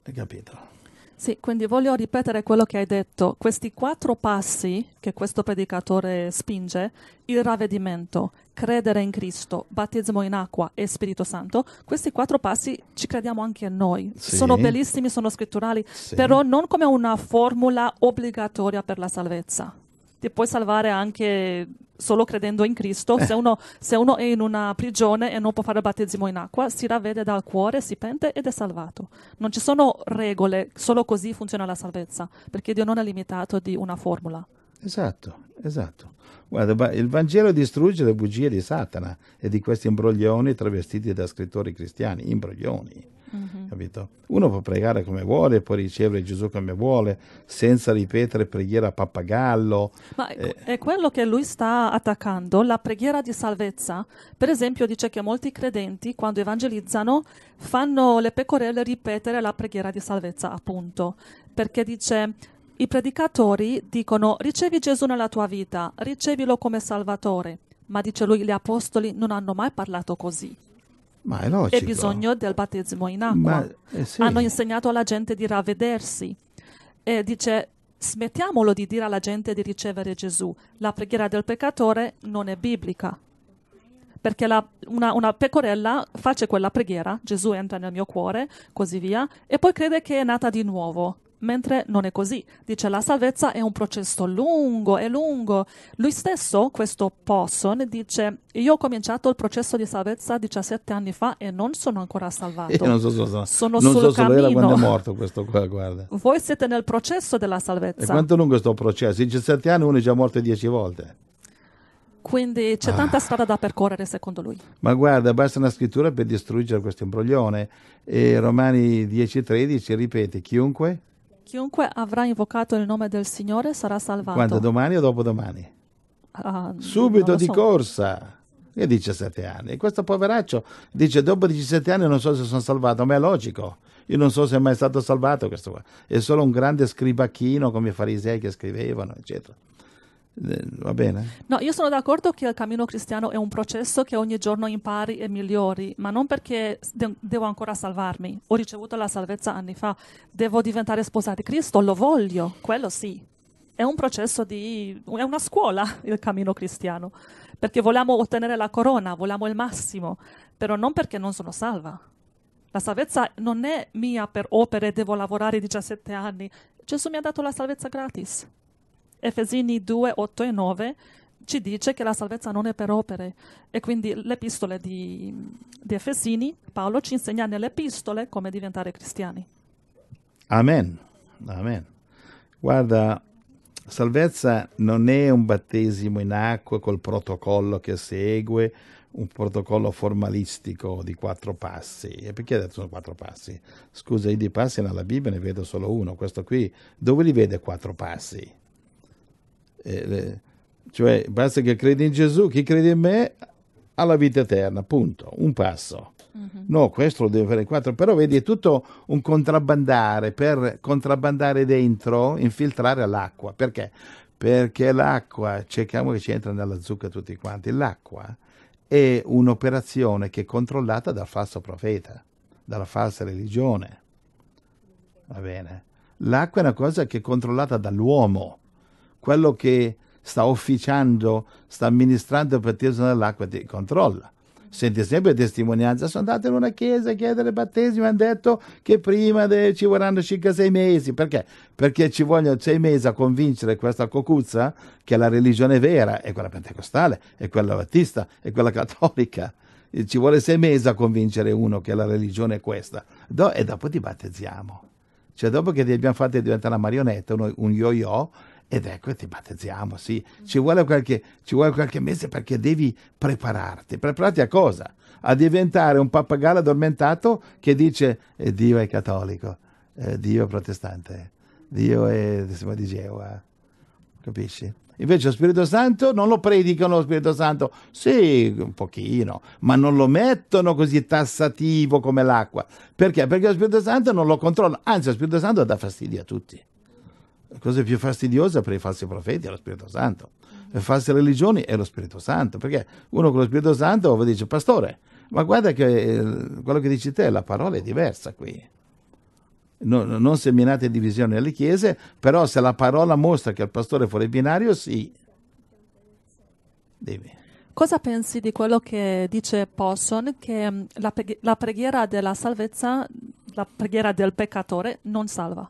[SPEAKER 2] Hai capito?
[SPEAKER 1] Sì, quindi voglio ripetere quello che hai detto. Questi quattro passi che questo predicatore spinge, il ravvedimento, credere in Cristo, battesimo in acqua e Spirito Santo, questi quattro passi ci crediamo anche noi. Sì. Sono bellissimi, sono scritturali, sì. però non come una formula obbligatoria per la salvezza ti puoi salvare anche solo credendo in Cristo. Eh. Se, uno, se, uno, è in una prigione e non può fare il battesimo in acqua, si ravvede dal cuore, si pente ed è salvato. Non ci sono regole, solo così funziona la salvezza, perché Dio non è limitato di una formula.
[SPEAKER 2] Esatto, esatto. Guarda, il Vangelo distrugge le bugie di Satana e di questi imbroglioni travestiti da scrittori cristiani, imbroglioni. Mm-hmm. Capito? Uno può pregare come vuole, può ricevere Gesù come vuole, senza ripetere preghiera a pappagallo. Ma eh.
[SPEAKER 1] è quello che lui sta attaccando, la preghiera di salvezza. Per esempio dice che molti credenti, quando evangelizzano, fanno le pecorelle ripetere la preghiera di salvezza, appunto. Perché dice, i predicatori dicono ricevi Gesù nella tua vita, ricevilo come Salvatore, ma dice lui gli apostoli non hanno mai parlato così.
[SPEAKER 2] Ma è logico. E bisogno
[SPEAKER 1] del battesimo in acqua. Ma, eh sì. Hanno insegnato alla gente di ravvedersi. E dice, smettiamolo di dire alla gente di ricevere Gesù. La preghiera del peccatore non è biblica. Perché la, una, una, pecorella face quella preghiera, Gesù entra nel mio cuore, così via, e poi crede che è nata di nuovo mentre non è così. Dice la salvezza è un processo lungo, è lungo. Lui stesso, questo Posson, dice io ho cominciato il processo di salvezza 17 anni fa e non sono ancora salvato. Io non so, so, so. Sono non sul so cammino. Era quando è morto
[SPEAKER 2] questo qua, guarda.
[SPEAKER 1] Voi siete nel processo della salvezza. E quanto
[SPEAKER 2] è lungo questo processo? 17 anni uno è già morto 10 volte.
[SPEAKER 1] Quindi c'è ah. tanta strada da percorrere secondo lui.
[SPEAKER 2] Ma guarda, basta una scrittura per distruggere questo imbroglione. E Romani 10:13 ripete, chiunque
[SPEAKER 1] Chiunque avrà invocato il nome del Signore sarà salvato. Quando?
[SPEAKER 2] Domani o dopodomani?
[SPEAKER 1] Uh, Subito di
[SPEAKER 2] corsa. E 17 anni. E questo poveraccio dice: Dopo 17 anni non so se sono salvato, ma è logico. Io non so se è mai stato salvato questo qua. È solo un grande scribacchino come i farisei che scrivevano, eccetera. Eh, va bene?
[SPEAKER 1] No, io sono d'accordo che il cammino cristiano è un processo che ogni giorno impari e migliori, ma non perché de- devo ancora salvarmi. Ho ricevuto la salvezza anni fa, devo diventare sposa di Cristo, lo voglio, quello sì. È un processo di... è una scuola il cammino cristiano, perché vogliamo ottenere la corona, vogliamo il massimo, però non perché non sono salva. La salvezza non è mia per opere, devo lavorare 17 anni. Gesù mi ha dato la salvezza gratis. Efesini 2, 8 e 9 ci dice che la salvezza non è per opere e quindi l'epistole di, di Efesini, Paolo ci insegna nelle epistole come diventare cristiani.
[SPEAKER 2] Amen, amen. Guarda, salvezza non è un battesimo in acqua col protocollo che segue, un protocollo formalistico di quattro passi. E perché ha sono quattro passi? Scusa, io di passi nella Bibbia ne vedo solo uno, questo qui, dove li vede quattro passi? Eh, cioè, basta che credi in Gesù, chi crede in me ha la vita eterna, punto, un passo. Uh-huh. No, questo lo deve fare quattro, però vedi è tutto un contrabbandare per contrabbandare dentro, infiltrare l'acqua. Perché? Perché l'acqua, cerchiamo che ci entra nella zucca tutti quanti, l'acqua è un'operazione che è controllata dal falso profeta, dalla falsa religione. Va bene? L'acqua è una cosa che è controllata dall'uomo quello che sta officiando, sta amministrando per tirarsi nell'acqua ti controlla. Senti sempre testimonianza, sono andato in una chiesa a chiedere battesimo e hanno detto che prima de- ci vorranno circa sei mesi. Perché? Perché ci vogliono sei mesi a convincere questa cocuzza che la religione vera è quella pentecostale, è quella battista, è quella cattolica. E ci vuole sei mesi a convincere uno che la religione è questa. Do- e dopo ti battezziamo. Cioè dopo che ti abbiamo fatto diventare una marionetta, uno, un yo-yo, ed ecco ti battezziamo, sì, ci vuole, qualche, ci vuole qualche mese perché devi prepararti. Prepararti a cosa? A diventare un pappagallo addormentato che dice eh, Dio è cattolico, eh, Dio è protestante, Dio è insomma, di Geova, capisci? Invece lo Spirito Santo non lo predicano lo Spirito Santo, sì, un pochino, ma non lo mettono così tassativo come l'acqua. Perché? Perché lo Spirito Santo non lo controlla, anzi lo Spirito Santo dà fastidio a tutti cosa più fastidiosa per i falsi profeti è lo Spirito Santo. Le false religioni è lo Spirito Santo, perché uno con lo Spirito Santo dice, pastore, ma guarda che eh, quello che dici te, la parola è diversa qui. Non, non seminate divisioni alle chiese, però se la parola mostra che il pastore è fuori binario, sì. Devi.
[SPEAKER 1] Cosa pensi di quello che dice Posson, che mm, la, la preghiera della salvezza, la preghiera del peccatore non salva?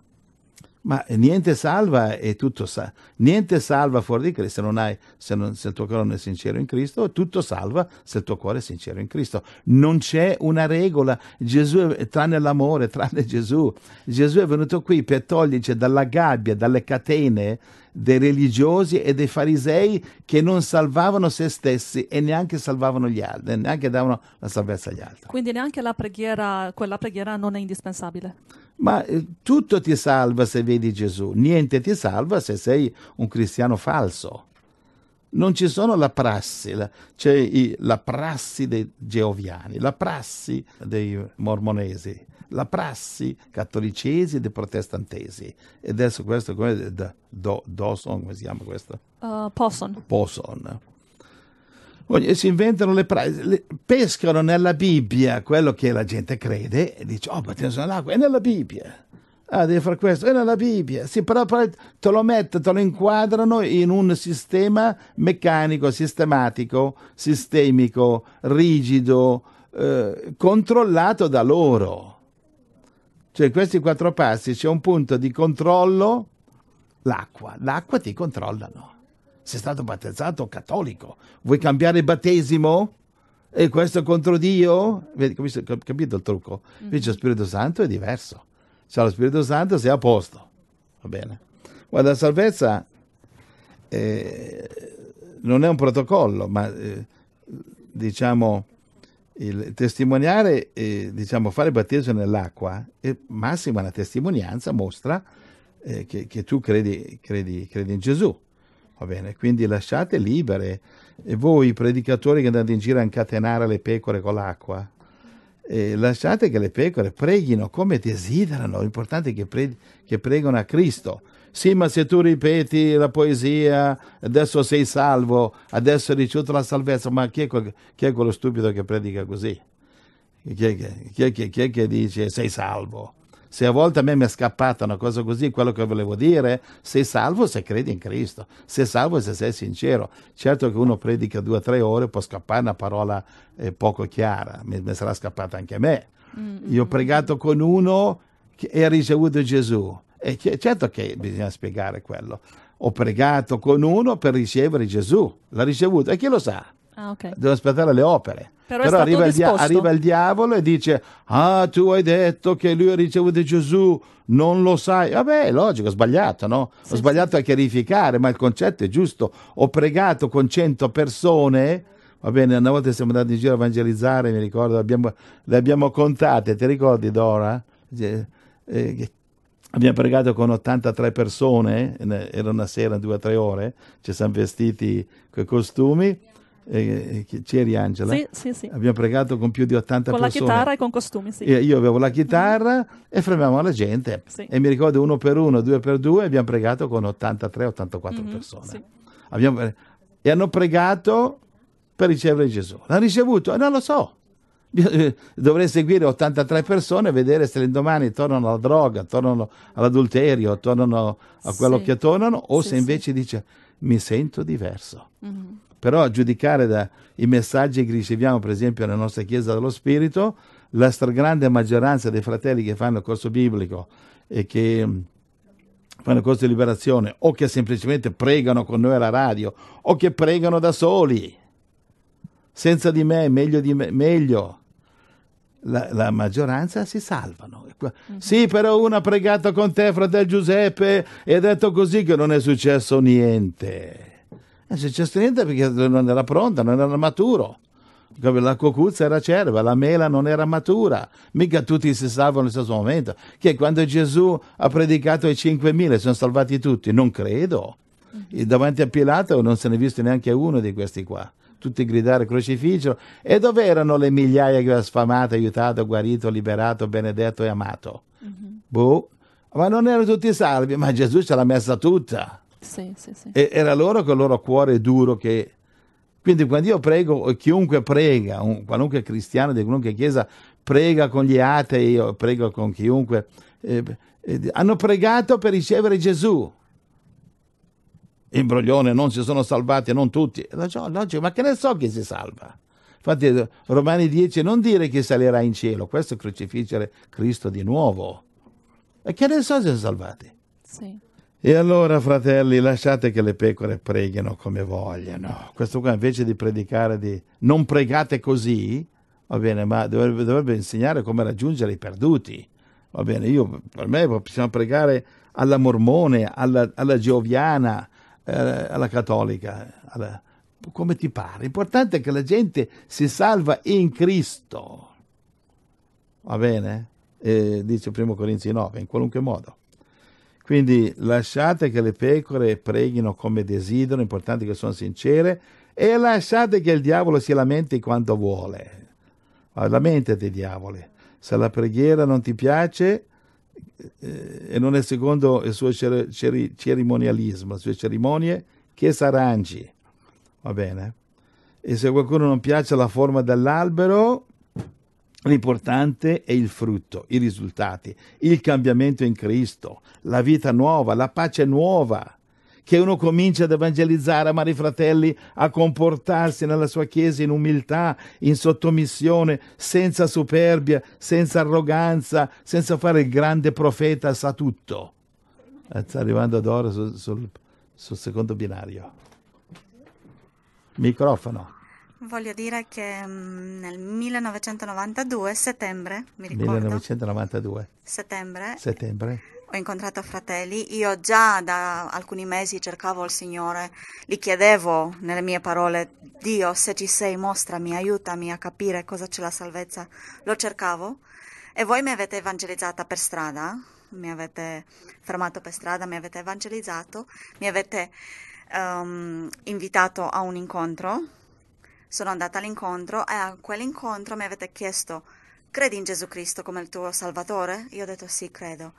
[SPEAKER 2] ma niente salva e tutto salva. Niente salva fuori di Cristo, non hai, se, non, se, il tuo cuore non è sincero in Cristo, tutto salva se il tuo cuore è sincero in Cristo. Non c'è una regola, Gesù, tranne l'amore, tranne Gesù. Gesù è venuto qui per toglierci dalla gabbia, dalle catene dei religiosi e dei farisei che non salvavano se stessi e neanche salvavano gli altri, neanche davano la salvezza agli altri.
[SPEAKER 1] Quindi neanche la preghiera, quella preghiera non è indispensabile.
[SPEAKER 2] Ma eh, tutto ti salva se vedi Gesù, niente ti salva se sei un cristiano falso. Non ci sono la prassi, la, c'è i, la prassi dei geoviani, la prassi dei mormonesi, la prassi cattolicesi e dei protestantesi. E adesso questo come do, do, son, come si chiama questo?
[SPEAKER 1] Uh, poson.
[SPEAKER 2] Poson si inventano le, pra- le, pescano nella Bibbia quello che la gente crede e dice oh battesimo nell'acqua è nella Bibbia ah devi fare questo è nella Bibbia sì però poi te lo mettono te lo inquadrano in un sistema meccanico sistematico sistemico rigido eh, controllato da loro cioè questi quattro passi c'è un punto di controllo l'acqua l'acqua ti controllano sei stato battezzato cattolico, vuoi cambiare battesimo? E questo è contro Dio? Vedi, capito il trucco? Mm. Invece lo Spirito Santo è diverso. Se lo Spirito Santo sei a posto, va bene? Guarda, la salvezza eh, non è un protocollo, ma eh, diciamo il testimoniare, eh, diciamo fare battesimo nell'acqua, è eh, massima la testimonianza, mostra eh, che, che, tu credi, credi, credi in Gesù. Va bene, quindi lasciate libere. E voi predicatori che andate in giro a incatenare le pecore con l'acqua, eh, lasciate che le pecore preghino come desiderano, l'importante è che, pre- che pregano a Cristo. Sì, ma se tu ripeti la poesia, adesso sei salvo, adesso hai ricevuto la salvezza, ma chi è, quel, chi è quello stupido che predica così? Chi è, chi, è, chi è che dice sei salvo? se a volte a me mi è scappata una cosa così, quello che volevo dire, sei salvo se credi in Cristo, sei salvo se sei sincero. Certo che uno predica due o tre ore, può scappare una parola eh, poco chiara, mi, mi, sarà scappata anche a me. Mm-hmm. Io ho mm, pregato mm. con uno e ha ricevuto Gesù. E certo che bisogna spiegare quello. Ho pregato con uno per ricevere Gesù, l'ha ricevuto e chi lo sa? Ah, okay. Devo aspettare le opere. Però, Però arriva, il dia- arriva, il diavolo e dice: Ah, tu hai detto che lui ha ricevuto Gesù, non lo sai. Vabbè, è logico, ho sbagliato, no? Sì, ho sbagliato sì. a chiarificare, ma il concetto è giusto. Ho pregato con cento persone. Va bene, una volta siamo andati in giro a evangelizzare, mi ricordo, abbiamo, le abbiamo contate, ti ricordi Dora? Eh, eh, abbiamo pregato con 83 persone, era una sera, due o tre ore, ci siamo vestiti con i costumi eh, eh c'eri Angela? Sì, sì, sì. Abbiamo pregato con più di 80 con persone. Con la chitarra e
[SPEAKER 1] con costumi, sì. E io
[SPEAKER 2] avevo la chitarra mm. e frenavamo la gente. Sì. E mi ricordo uno per uno, due per due, abbiamo pregato con 83-84 mm-hmm, persone. Sì. Abbiamo, e hanno pregato per ricevere Gesù. L'hanno ricevuto? Eh, non lo so. Dovrei seguire 83 persone e vedere se l'indomani tornano alla droga, tornano all'adulterio, tornano a quello sì. che tornano, o sì, se invece dice mi sento diverso. Mm-hmm. Però a giudicare dai messaggi che riceviamo, per esempio, nella nostra Chiesa dello Spirito, la stragrande maggioranza dei fratelli che fanno il corso biblico e che mm, fanno il corso di liberazione o che semplicemente pregano con noi alla radio o che pregano da soli, senza di me, meglio di me, meglio. La, la, maggioranza si salvano. Uh-huh. Mhm. Sì, però uno ha pregato con te, fratello Giuseppe, e ha detto così che non è successo niente. E eh, se c'è strinta perché non era pronta, non era maturo. La cucuzza era cerva, la mela non era matura, mica tutti si salvano allo stesso momento. Che quando Gesù ha predicato ai 5.000 sono salvati tutti? Non credo. Mhm. E davanti a Pilato non se ne è visto neanche uno di questi qua tutti gridare crocifiggio. E dove erano le migliaia che aveva sfamato, aiutato, guarito, liberato, benedetto e amato? Mm-hmm. Boh, ma non erano tutti salvi, ma Gesù ce l'ha messa tutta.
[SPEAKER 1] Sì, sì, sì. E,
[SPEAKER 2] era loro con il loro cuore duro che... Quindi quando io prego, chiunque prega, un, qualunque cristiano di qualunque chiesa, prega con gli atei, io prego con chiunque, eh, eh, hanno pregato per ricevere Gesù. Imbroglione, non si sono salvati, non tutti. Logico, ma che ne so chi si salva? Infatti eh, Romani 10 non dire che salirà in cielo, questo è crucifiggere Cristo di nuovo. E che ne so se sono salvati? Sì. E allora, fratelli, lasciate che le pecore preghino come vogliono. Questo qua invece di predicare di non pregate così, va bene, ma dovrebbe, dovrebbe insegnare come raggiungere i perduti. Va bene, io per me possiamo pregare alla mormone, alla, alla geoviana, eh, alla cattolica, alla, come ti pare. L'importante è che la gente si salva in Cristo. Va bene? Eh, dice Primo Corinzi 9, in qualunque modo. Quindi lasciate che le pecore preghino come desiderano, importante che sono sincere, e lasciate che il diavolo si lamenti quando vuole. Ma lamentati, diavoli. Se la preghiera non ti piace eh, e non è secondo il suo cer- cer- cerimonialismo, le sue cerimonie, che s'arrangi. Va bene? E se a qualcuno non piace la forma dell'albero, L'importante è il frutto, i risultati, il cambiamento in Cristo, la vita nuova, la pace nuova. Che uno cominci ad evangelizzare, amare i fratelli, a comportarsi nella sua Chiesa in umiltà, in sottomissione, senza superbia, senza arroganza, senza fare il grande profeta, sa tutto. Eh, sta arrivando ad ora sul, sul, sul secondo binario. Microfono
[SPEAKER 3] voglio dire che mm, nel 1992, settembre, mi ricordo.
[SPEAKER 2] 1992.
[SPEAKER 3] Settembre.
[SPEAKER 2] Settembre.
[SPEAKER 3] Ho incontrato fratelli, io già da alcuni mesi cercavo il Signore, gli chiedevo nelle mie parole, Dio se ci sei mostrami, aiutami a capire cosa c'è la salvezza, lo cercavo e voi mi avete evangelizzata per strada, mi avete fermato per strada, mi avete evangelizzato, mi avete um, invitato a un incontro sono andata all'incontro e a quell'incontro mi avete chiesto, credi in Gesù Cristo come il tuo Salvatore? Io ho detto sì, credo.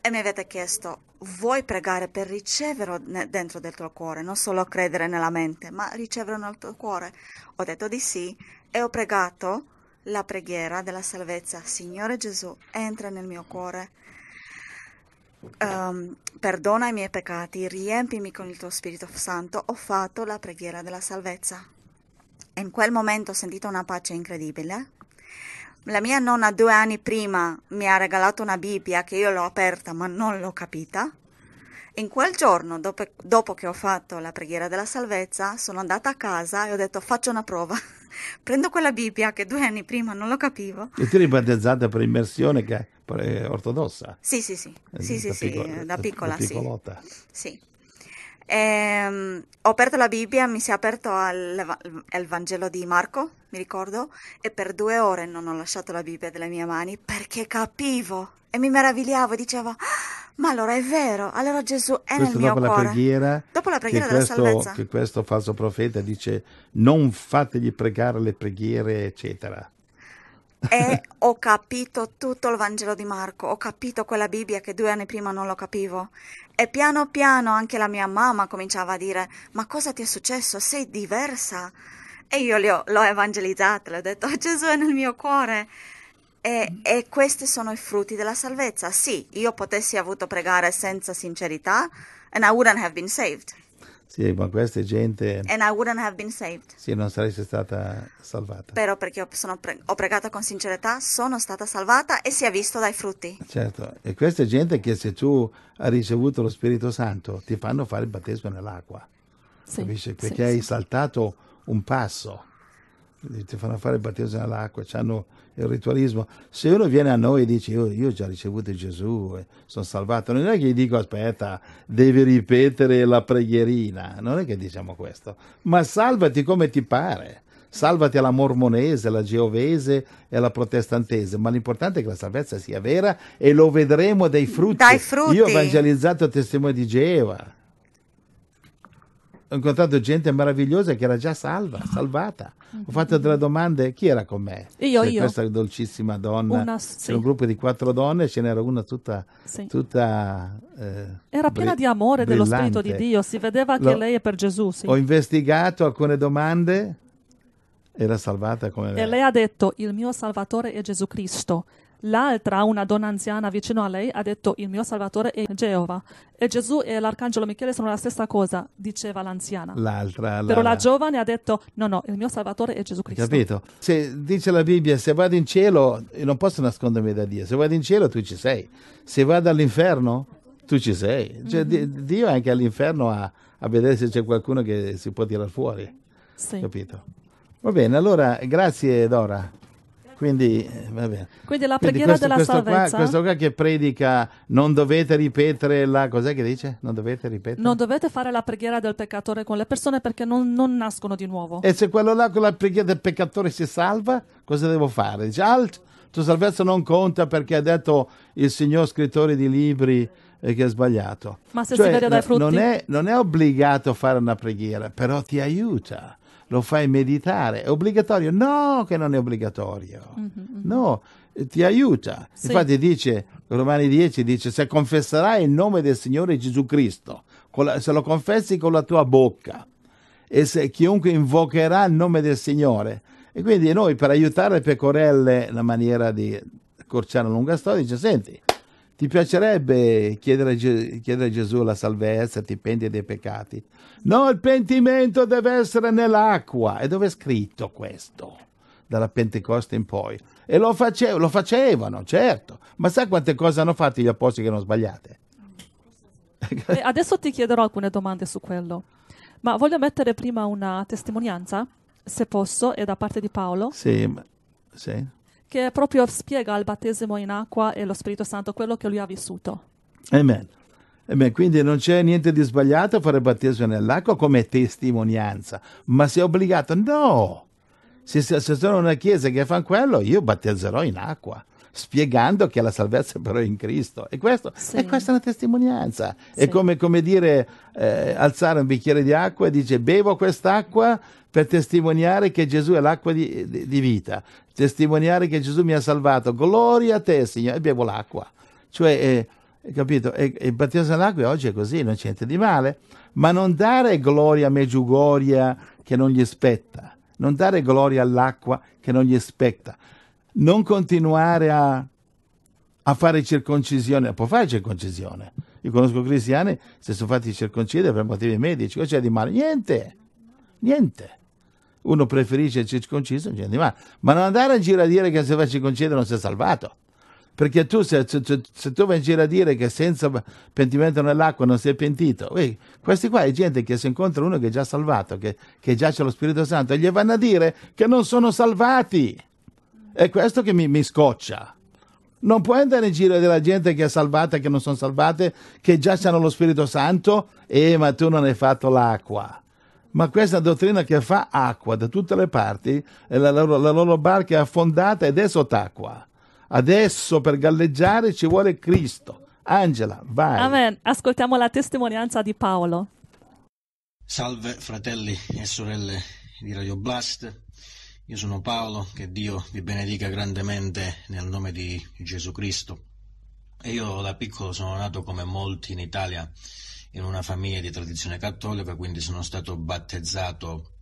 [SPEAKER 3] E mi avete chiesto, vuoi pregare per riceverlo dentro del tuo cuore, non solo credere nella mente, ma riceverlo nel tuo cuore? Ho detto di sì e ho pregato la preghiera della salvezza. Signore Gesù, entra nel mio cuore. Um, perdona i miei peccati, riempimi con il tuo Spirito Santo, ho fatto la preghiera della salvezza in quel momento ho sentito una pace incredibile. La mia nonna due anni prima mi ha regalato una Bibbia che io l'ho aperta ma non l'ho capita. In quel giorno, dopo, dopo, che ho fatto la preghiera della salvezza, sono andata a casa e ho detto faccio una prova. Prendo quella Bibbia che due anni prima non lo capivo.
[SPEAKER 2] E ti eri battezzata per immersione che è eh, ortodossa? Sì, sì, sì,
[SPEAKER 3] eh, sì, sì, sì, da piccola, da piccolota. Sì. E, ehm, ho aperto la Bibbia, mi si è aperto al, Vangelo di Marco, mi ricordo, e per due ore non ho lasciato la Bibbia dalle mie mani perché capivo e mi meravigliavo, e dicevo... Ah, ma allora è vero, allora Gesù è questo nel mio dopo cuore. La
[SPEAKER 2] preghiera, dopo la preghiera della questo, salvezza. Che questo falso profeta dice non fategli pregare le preghiere, eccetera
[SPEAKER 3] e ho capito tutto il Vangelo di Marco, ho capito quella Bibbia che due anni prima non lo capivo. E piano piano anche la mia mamma cominciava a dire, ma cosa ti è successo? Sei diversa? E io ho, l'ho evangelizzata, le ho detto, oh, Gesù è nel mio cuore. E, mm-hmm. e, questi sono i frutti della salvezza. Sì, io potessi avuto pregare senza sincerità, and I wouldn't have been saved.
[SPEAKER 2] Sì, ma questa gente... And
[SPEAKER 3] I wouldn't have been saved.
[SPEAKER 2] Sì, non saresti stata salvata.
[SPEAKER 3] Però perché ho, pre- ho pregato con sincerità, sono stata salvata e si è visto dai frutti.
[SPEAKER 2] Certo, e questa gente che se tu hai ricevuto lo Spirito Santo ti fanno fare il battesimo nell'acqua. Sì,
[SPEAKER 1] Capisci? Perché sì, hai
[SPEAKER 2] sì. saltato un passo ti fanno fare il battesimo nell'acqua, hanno il ritualismo. Se uno viene a noi e dice io, oh, io ho già ricevuto Gesù, sono salvato, non è che gli dico aspetta, devi ripetere la preghierina, non è che diciamo questo, ma salvati come ti pare. Salvati alla mormonese, alla geovese e alla protestantese, ma l'importante è che la salvezza sia vera e lo vedremo dai frutti. Dai frutti. Io ho evangelizzato il testimone di Geova ho incontrato gente meravigliosa che era già salva, salvata. Ah, ho fatto delle domande, chi era con me? Io, C'è cioè, io. Questa dolcissima donna. Una, sì. un gruppo di quattro donne, ce n'era una tutta... Sì. tutta eh, era piena di amore brillante. dello Spirito di
[SPEAKER 1] Dio, si vedeva che Lo, lei è per Gesù. Sì. Ho
[SPEAKER 2] investigato alcune domande, era salvata come... me. E lei
[SPEAKER 1] ha detto, il mio Salvatore è Gesù Cristo L'altra, una donna anziana vicino a lei, ha detto il mio salvatore è Geova. E Gesù e l'arcangelo Michele sono la stessa cosa, diceva l'anziana.
[SPEAKER 2] L'altra. La... Però la
[SPEAKER 1] giovane ha detto no, no, il mio salvatore è Gesù Cristo. Capito?
[SPEAKER 2] Se dice la Bibbia, se vado in cielo, io non posso nascondermi da Dio, se vado in cielo tu ci sei, se vado all'inferno tu ci sei. Cioè, mm-hmm. Dio è anche all'inferno a, a vedere se c'è qualcuno che si può tirare fuori. Sì. Capito? Va bene, allora grazie Dora. Quindi, eh, va bene. Quindi la preghiera Quindi questo, della questo salvezza. Qua, questo qua che predica non dovete ripetere la... Cos'è che dice? Non dovete ripetere?
[SPEAKER 1] Non dovete fare la preghiera del peccatore con le persone perché non, non nascono di nuovo. E
[SPEAKER 2] se quello là con la preghiera del peccatore si salva, cosa devo fare? Dice, alt, tua salvezza non conta perché ha detto il signor scrittore di libri eh, che ha sbagliato. Ma se cioè, si vede dai frutti? Non è, non è obbligato a fare una preghiera, però ti aiuta lo fai meditare. È obbligatorio? No, che non è obbligatorio. Mm-hmm. No, eh, ti aiuta. Sì. Infatti dice, Romani 10 dice, se confesserai il nome del Signore Gesù Cristo, se lo confessi con la tua bocca, e se chiunque invocherà il nome del Signore. E quindi noi per aiutare le pecorelle, la maniera di accorciare una lunga storia, dice, senti, ti piacerebbe chiedere, chiedere a Gesù la salvezza, ti penti dei peccati? No, il pentimento deve essere nell'acqua. E dove è scritto questo? Dalla Pentecoste in poi. E lo, face, lo facevano, certo. Ma sai quante cose hanno fatto gli apostoli che non sbagliate?
[SPEAKER 1] E eh, adesso ti chiederò alcune domande su quello. Ma voglio mettere prima una testimonianza, se posso, è da parte di Paolo. Sì, ma... sì che proprio spiega il battesimo in acqua e lo Spirito Santo, quello che lui ha vissuto.
[SPEAKER 2] Amen. Amen. Quindi non c'è niente di sbagliato a fare il battesimo nell'acqua come testimonianza, ma se è obbligato, no. Se, se, se sono una chiesa che fa quello, io battezzerò in acqua spiegando che la salvezza però è in Cristo. E, questo, sì. e questa è una testimonianza. Sì. È come, come dire, eh, alzare un bicchiere di acqua e dice bevo quest'acqua per testimoniare che Gesù è l'acqua di, di, di vita, testimoniare che Gesù mi ha salvato. Gloria a te, Signore, e bevo l'acqua. Cioè, eh, capito? E, il battesimo all'acqua oggi è così, non c'è niente di male. Ma non dare gloria a Meggiugoria che non gli spetta, non dare gloria all'acqua che non gli spetta, non continuare a, a fare circoncisione, può fare circoncisione. Io conosco cristiani, se sono fatti circoncidere per motivi medici, cosa c'è di male? Niente, niente uno preferisce il circonciso, non c'è niente male. Ma non andare in giro a dire che se vai circonciso non si è salvato. Perché tu, se, se, se, tu vai in giro a dire che senza pentimento nell'acqua non si è pentito, Uè, questi qua è gente che si incontra uno che è già salvato, che, che già c'è lo Spirito Santo, e gli vanno a dire che non sono salvati. È questo che mi, mi scoccia. Non puoi andare in giro della gente che è salvata e che non sono salvate, che già hanno lo Spirito Santo, e eh, ma tu non hai fatto l'acqua ma questa dottrina che fa acqua da tutte le parti e la loro, la loro barca è affondata ed è sott'acqua. Adesso per galleggiare ci vuole Cristo. Angela, vai.
[SPEAKER 1] Amen. Ascoltiamo la testimonianza di Paolo.
[SPEAKER 4] Salve fratelli e sorelle di Radio Blast. Io sono Paolo, che Dio vi benedica grandemente nel nome di Gesù Cristo. E io da piccolo sono nato come molti in Italia in una famiglia di tradizione cattolica, quindi sono stato battezzato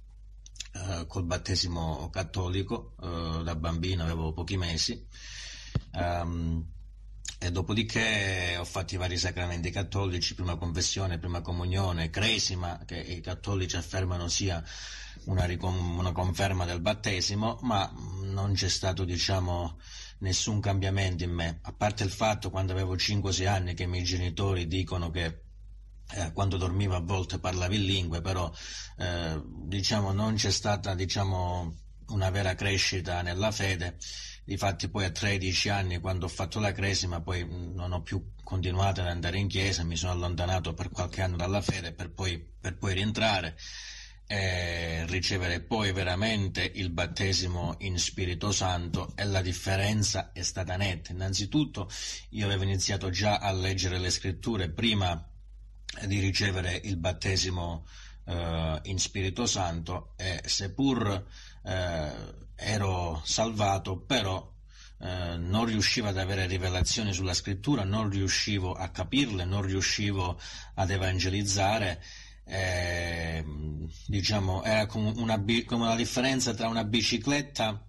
[SPEAKER 4] eh, col battesimo cattolico eh, da bambino, avevo pochi mesi. Um, e dopodiché ho fatto i vari sacramenti cattolici, prima confessione, prima comunione, cresima, che i cattolici affermano sia una, una conferma del battesimo, ma non c'è stato diciamo, nessun cambiamento in me, a parte il fatto quando avevo 5-6 anni che i miei genitori dicono che eh, quando dormiva a volte parlava in lingue, però eh, diciamo, non c'è stata diciamo, una vera crescita nella fede. Difatti poi a 13 anni quando ho fatto la cresima poi mm, non ho più continuato ad andare in chiesa, mi sono allontanato per qualche anno dalla fede per poi, per poi rientrare e ricevere poi veramente il battesimo in Spirito Santo e la differenza è stata netta. Innanzitutto io avevo iniziato già a leggere le scritture prima eh, di ricevere il battesimo eh, in Spirito Santo e seppur eh, ero salvato, però eh, non riuscivo ad avere rivelazioni sulla scrittura, non riuscivo a capirle, non riuscivo ad evangelizzare. diciamo, era come una, come una differenza tra una bicicletta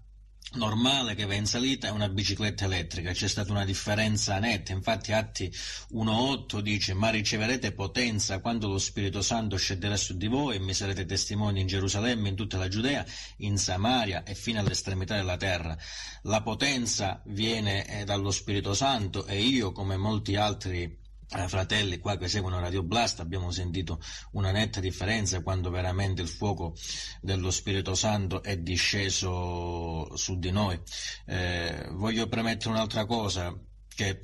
[SPEAKER 4] normale che va in salita è una bicicletta elettrica, c'è stata una differenza netta, infatti Atti 1.8 dice ma riceverete potenza quando lo Spirito Santo scenderà su di voi e mi sarete testimoni in Gerusalemme, in tutta la Giudea, in Samaria e fino all'estremità della terra. La potenza viene eh, dallo Spirito Santo e io come molti altri eh, fratelli qua che seguono Radio Blast abbiamo sentito una netta differenza quando veramente il fuoco dello Spirito Santo è disceso su di noi. Eh, voglio premettere un'altra cosa che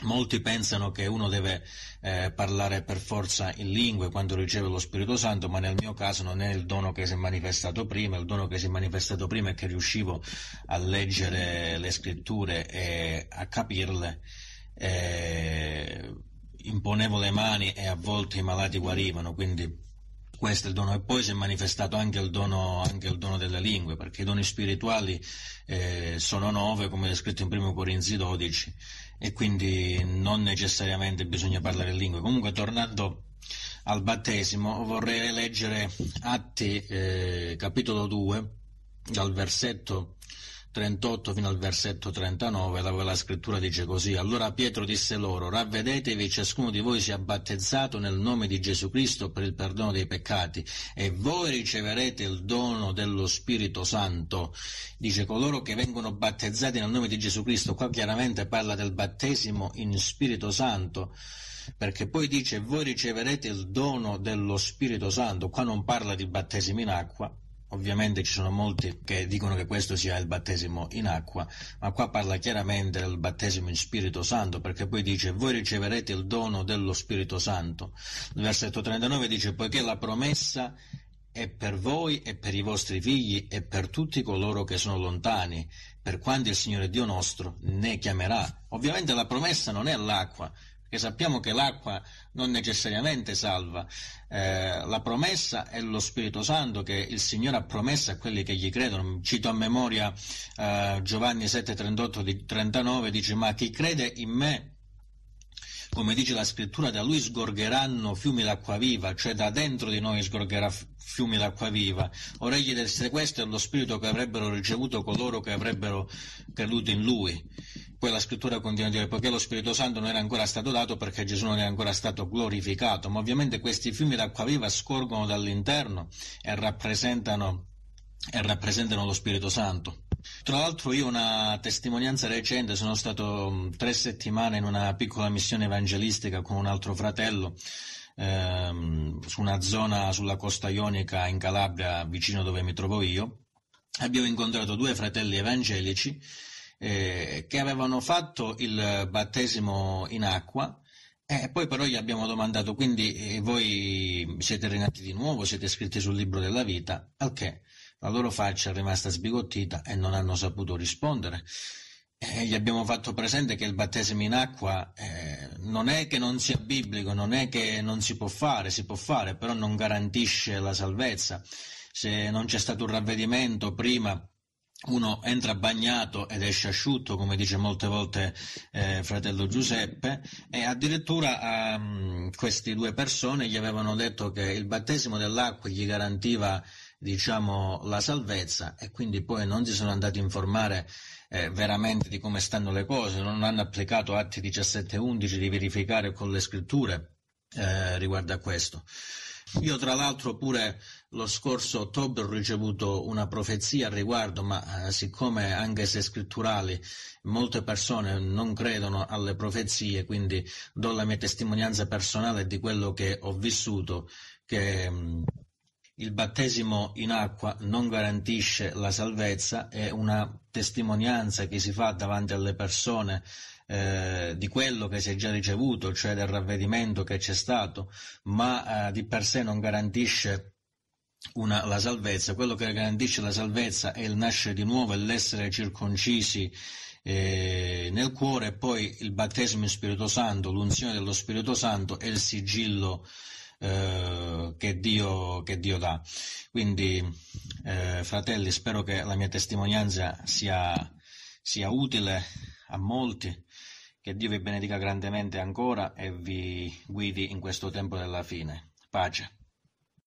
[SPEAKER 4] Molti pensano che uno deve eh, parlare per forza in lingue quando riceve lo Spirito Santo, ma nel mio caso non è il dono che si è manifestato prima, il dono che si è manifestato prima è che riuscivo a leggere le scritture e a capirle. E eh, imponevo le mani e a volte i malati guarivano, quindi questo è il dono. E poi si è manifestato anche il dono, anche il dono delle lingue, perché i doni spirituali eh, sono nove, come è scritto in 1 Corinzi 12, e quindi non necessariamente bisogna parlare lingue. Comunque, tornando al battesimo, vorrei leggere Atti, eh, capitolo 2, dal versetto 38 fino al versetto 39, dove la scrittura dice così, allora Pietro disse loro, ravvedetevi ciascuno di voi sia battezzato nel nome di Gesù Cristo per il perdono dei peccati e voi riceverete il dono dello Spirito Santo. Dice coloro che vengono battezzati nel nome di Gesù Cristo, qua chiaramente parla del battesimo in Spirito Santo perché poi dice voi riceverete il dono dello Spirito Santo, qua non parla di battesimo in acqua, Ovviamente ci sono molti che dicono che questo sia il battesimo in acqua, ma qua parla chiaramente del battesimo in Spirito Santo, perché poi dice voi riceverete il dono dello Spirito Santo. Il versetto 39 dice poiché la promessa è per voi e per i vostri figli e per tutti coloro che sono lontani, per quanti il Signore Dio nostro ne chiamerà. Ovviamente la promessa non è l'acqua, perché sappiamo che l'acqua non necessariamente salva. Eh, la promessa è lo Spirito Santo che il Signore ha promesso a quelli che gli credono. Cito a memoria eh, Giovanni 7, 38, di 39, dice ma chi crede in me come dice la scrittura, da lui sgorgeranno fiumi d'acqua viva, cioè da dentro di noi sgorgerà fiumi d'acqua viva. Orecchie del sequestro è lo spirito che avrebbero ricevuto coloro che avrebbero creduto in lui. Poi la scrittura continua a dire poiché lo Spirito Santo non era ancora stato dato perché Gesù non era ancora stato glorificato, ma ovviamente questi fiumi d'acqua viva scorgono dall'interno e rappresentano, e rappresentano lo Spirito Santo. Tra l'altro io una testimonianza recente, sono stato mm, tre settimane in una piccola missione evangelistica con un altro fratello ehm, su una zona sulla costa ionica in Calabria vicino dove mi trovo io. Abbiamo incontrato due fratelli evangelici eh, che avevano fatto il battesimo in acqua eh, poi però gli abbiamo domandato, quindi eh, voi siete rinati di nuovo, siete scritti sul libro della vita, al che la loro faccia è rimasta sbigottita e non hanno saputo rispondere. Eh, gli abbiamo fatto presente che il battesimo in acqua eh, non è che non sia biblico, non è che non si può fare, si può fare, però non garantisce la salvezza. Se non c'è stato un ravvedimento prima uno entra bagnato ed esce asciutto, come dice molte volte eh, fratello Giuseppe, e addirittura um, ehm, queste due persone gli avevano detto che il battesimo dell'acqua gli garantiva diciamo, la salvezza e quindi poi non si sono andati a informare eh, veramente di come stanno le cose, non hanno applicato atti 17.11 di verificare con le scritture eh, riguardo a questo. Io tra l'altro pure lo scorso ottobre ho ricevuto una profezia al riguardo, ma eh, siccome anche se scritturali molte persone non credono alle profezie, quindi do la mia testimonianza personale di quello che ho vissuto, che mm, il battesimo in acqua non garantisce la salvezza, è una testimonianza che si fa davanti alle persone eh, di quello che si è già ricevuto, cioè del ravvedimento che c'è stato, ma eh, di per sé non garantisce una, la salvezza, quello che garantisce la salvezza è il nascere di nuovo è l'essere circoncisi eh, nel cuore e poi il battesimo in Spirito Santo, l'unzione dello Spirito Santo è il sigillo eh, che, Dio, che, Dio, dà. Quindi eh, fratelli spero che la mia testimonianza sia, sia utile a molti, che Dio vi benedica grandemente ancora e vi guidi in questo tempo della fine. Pace.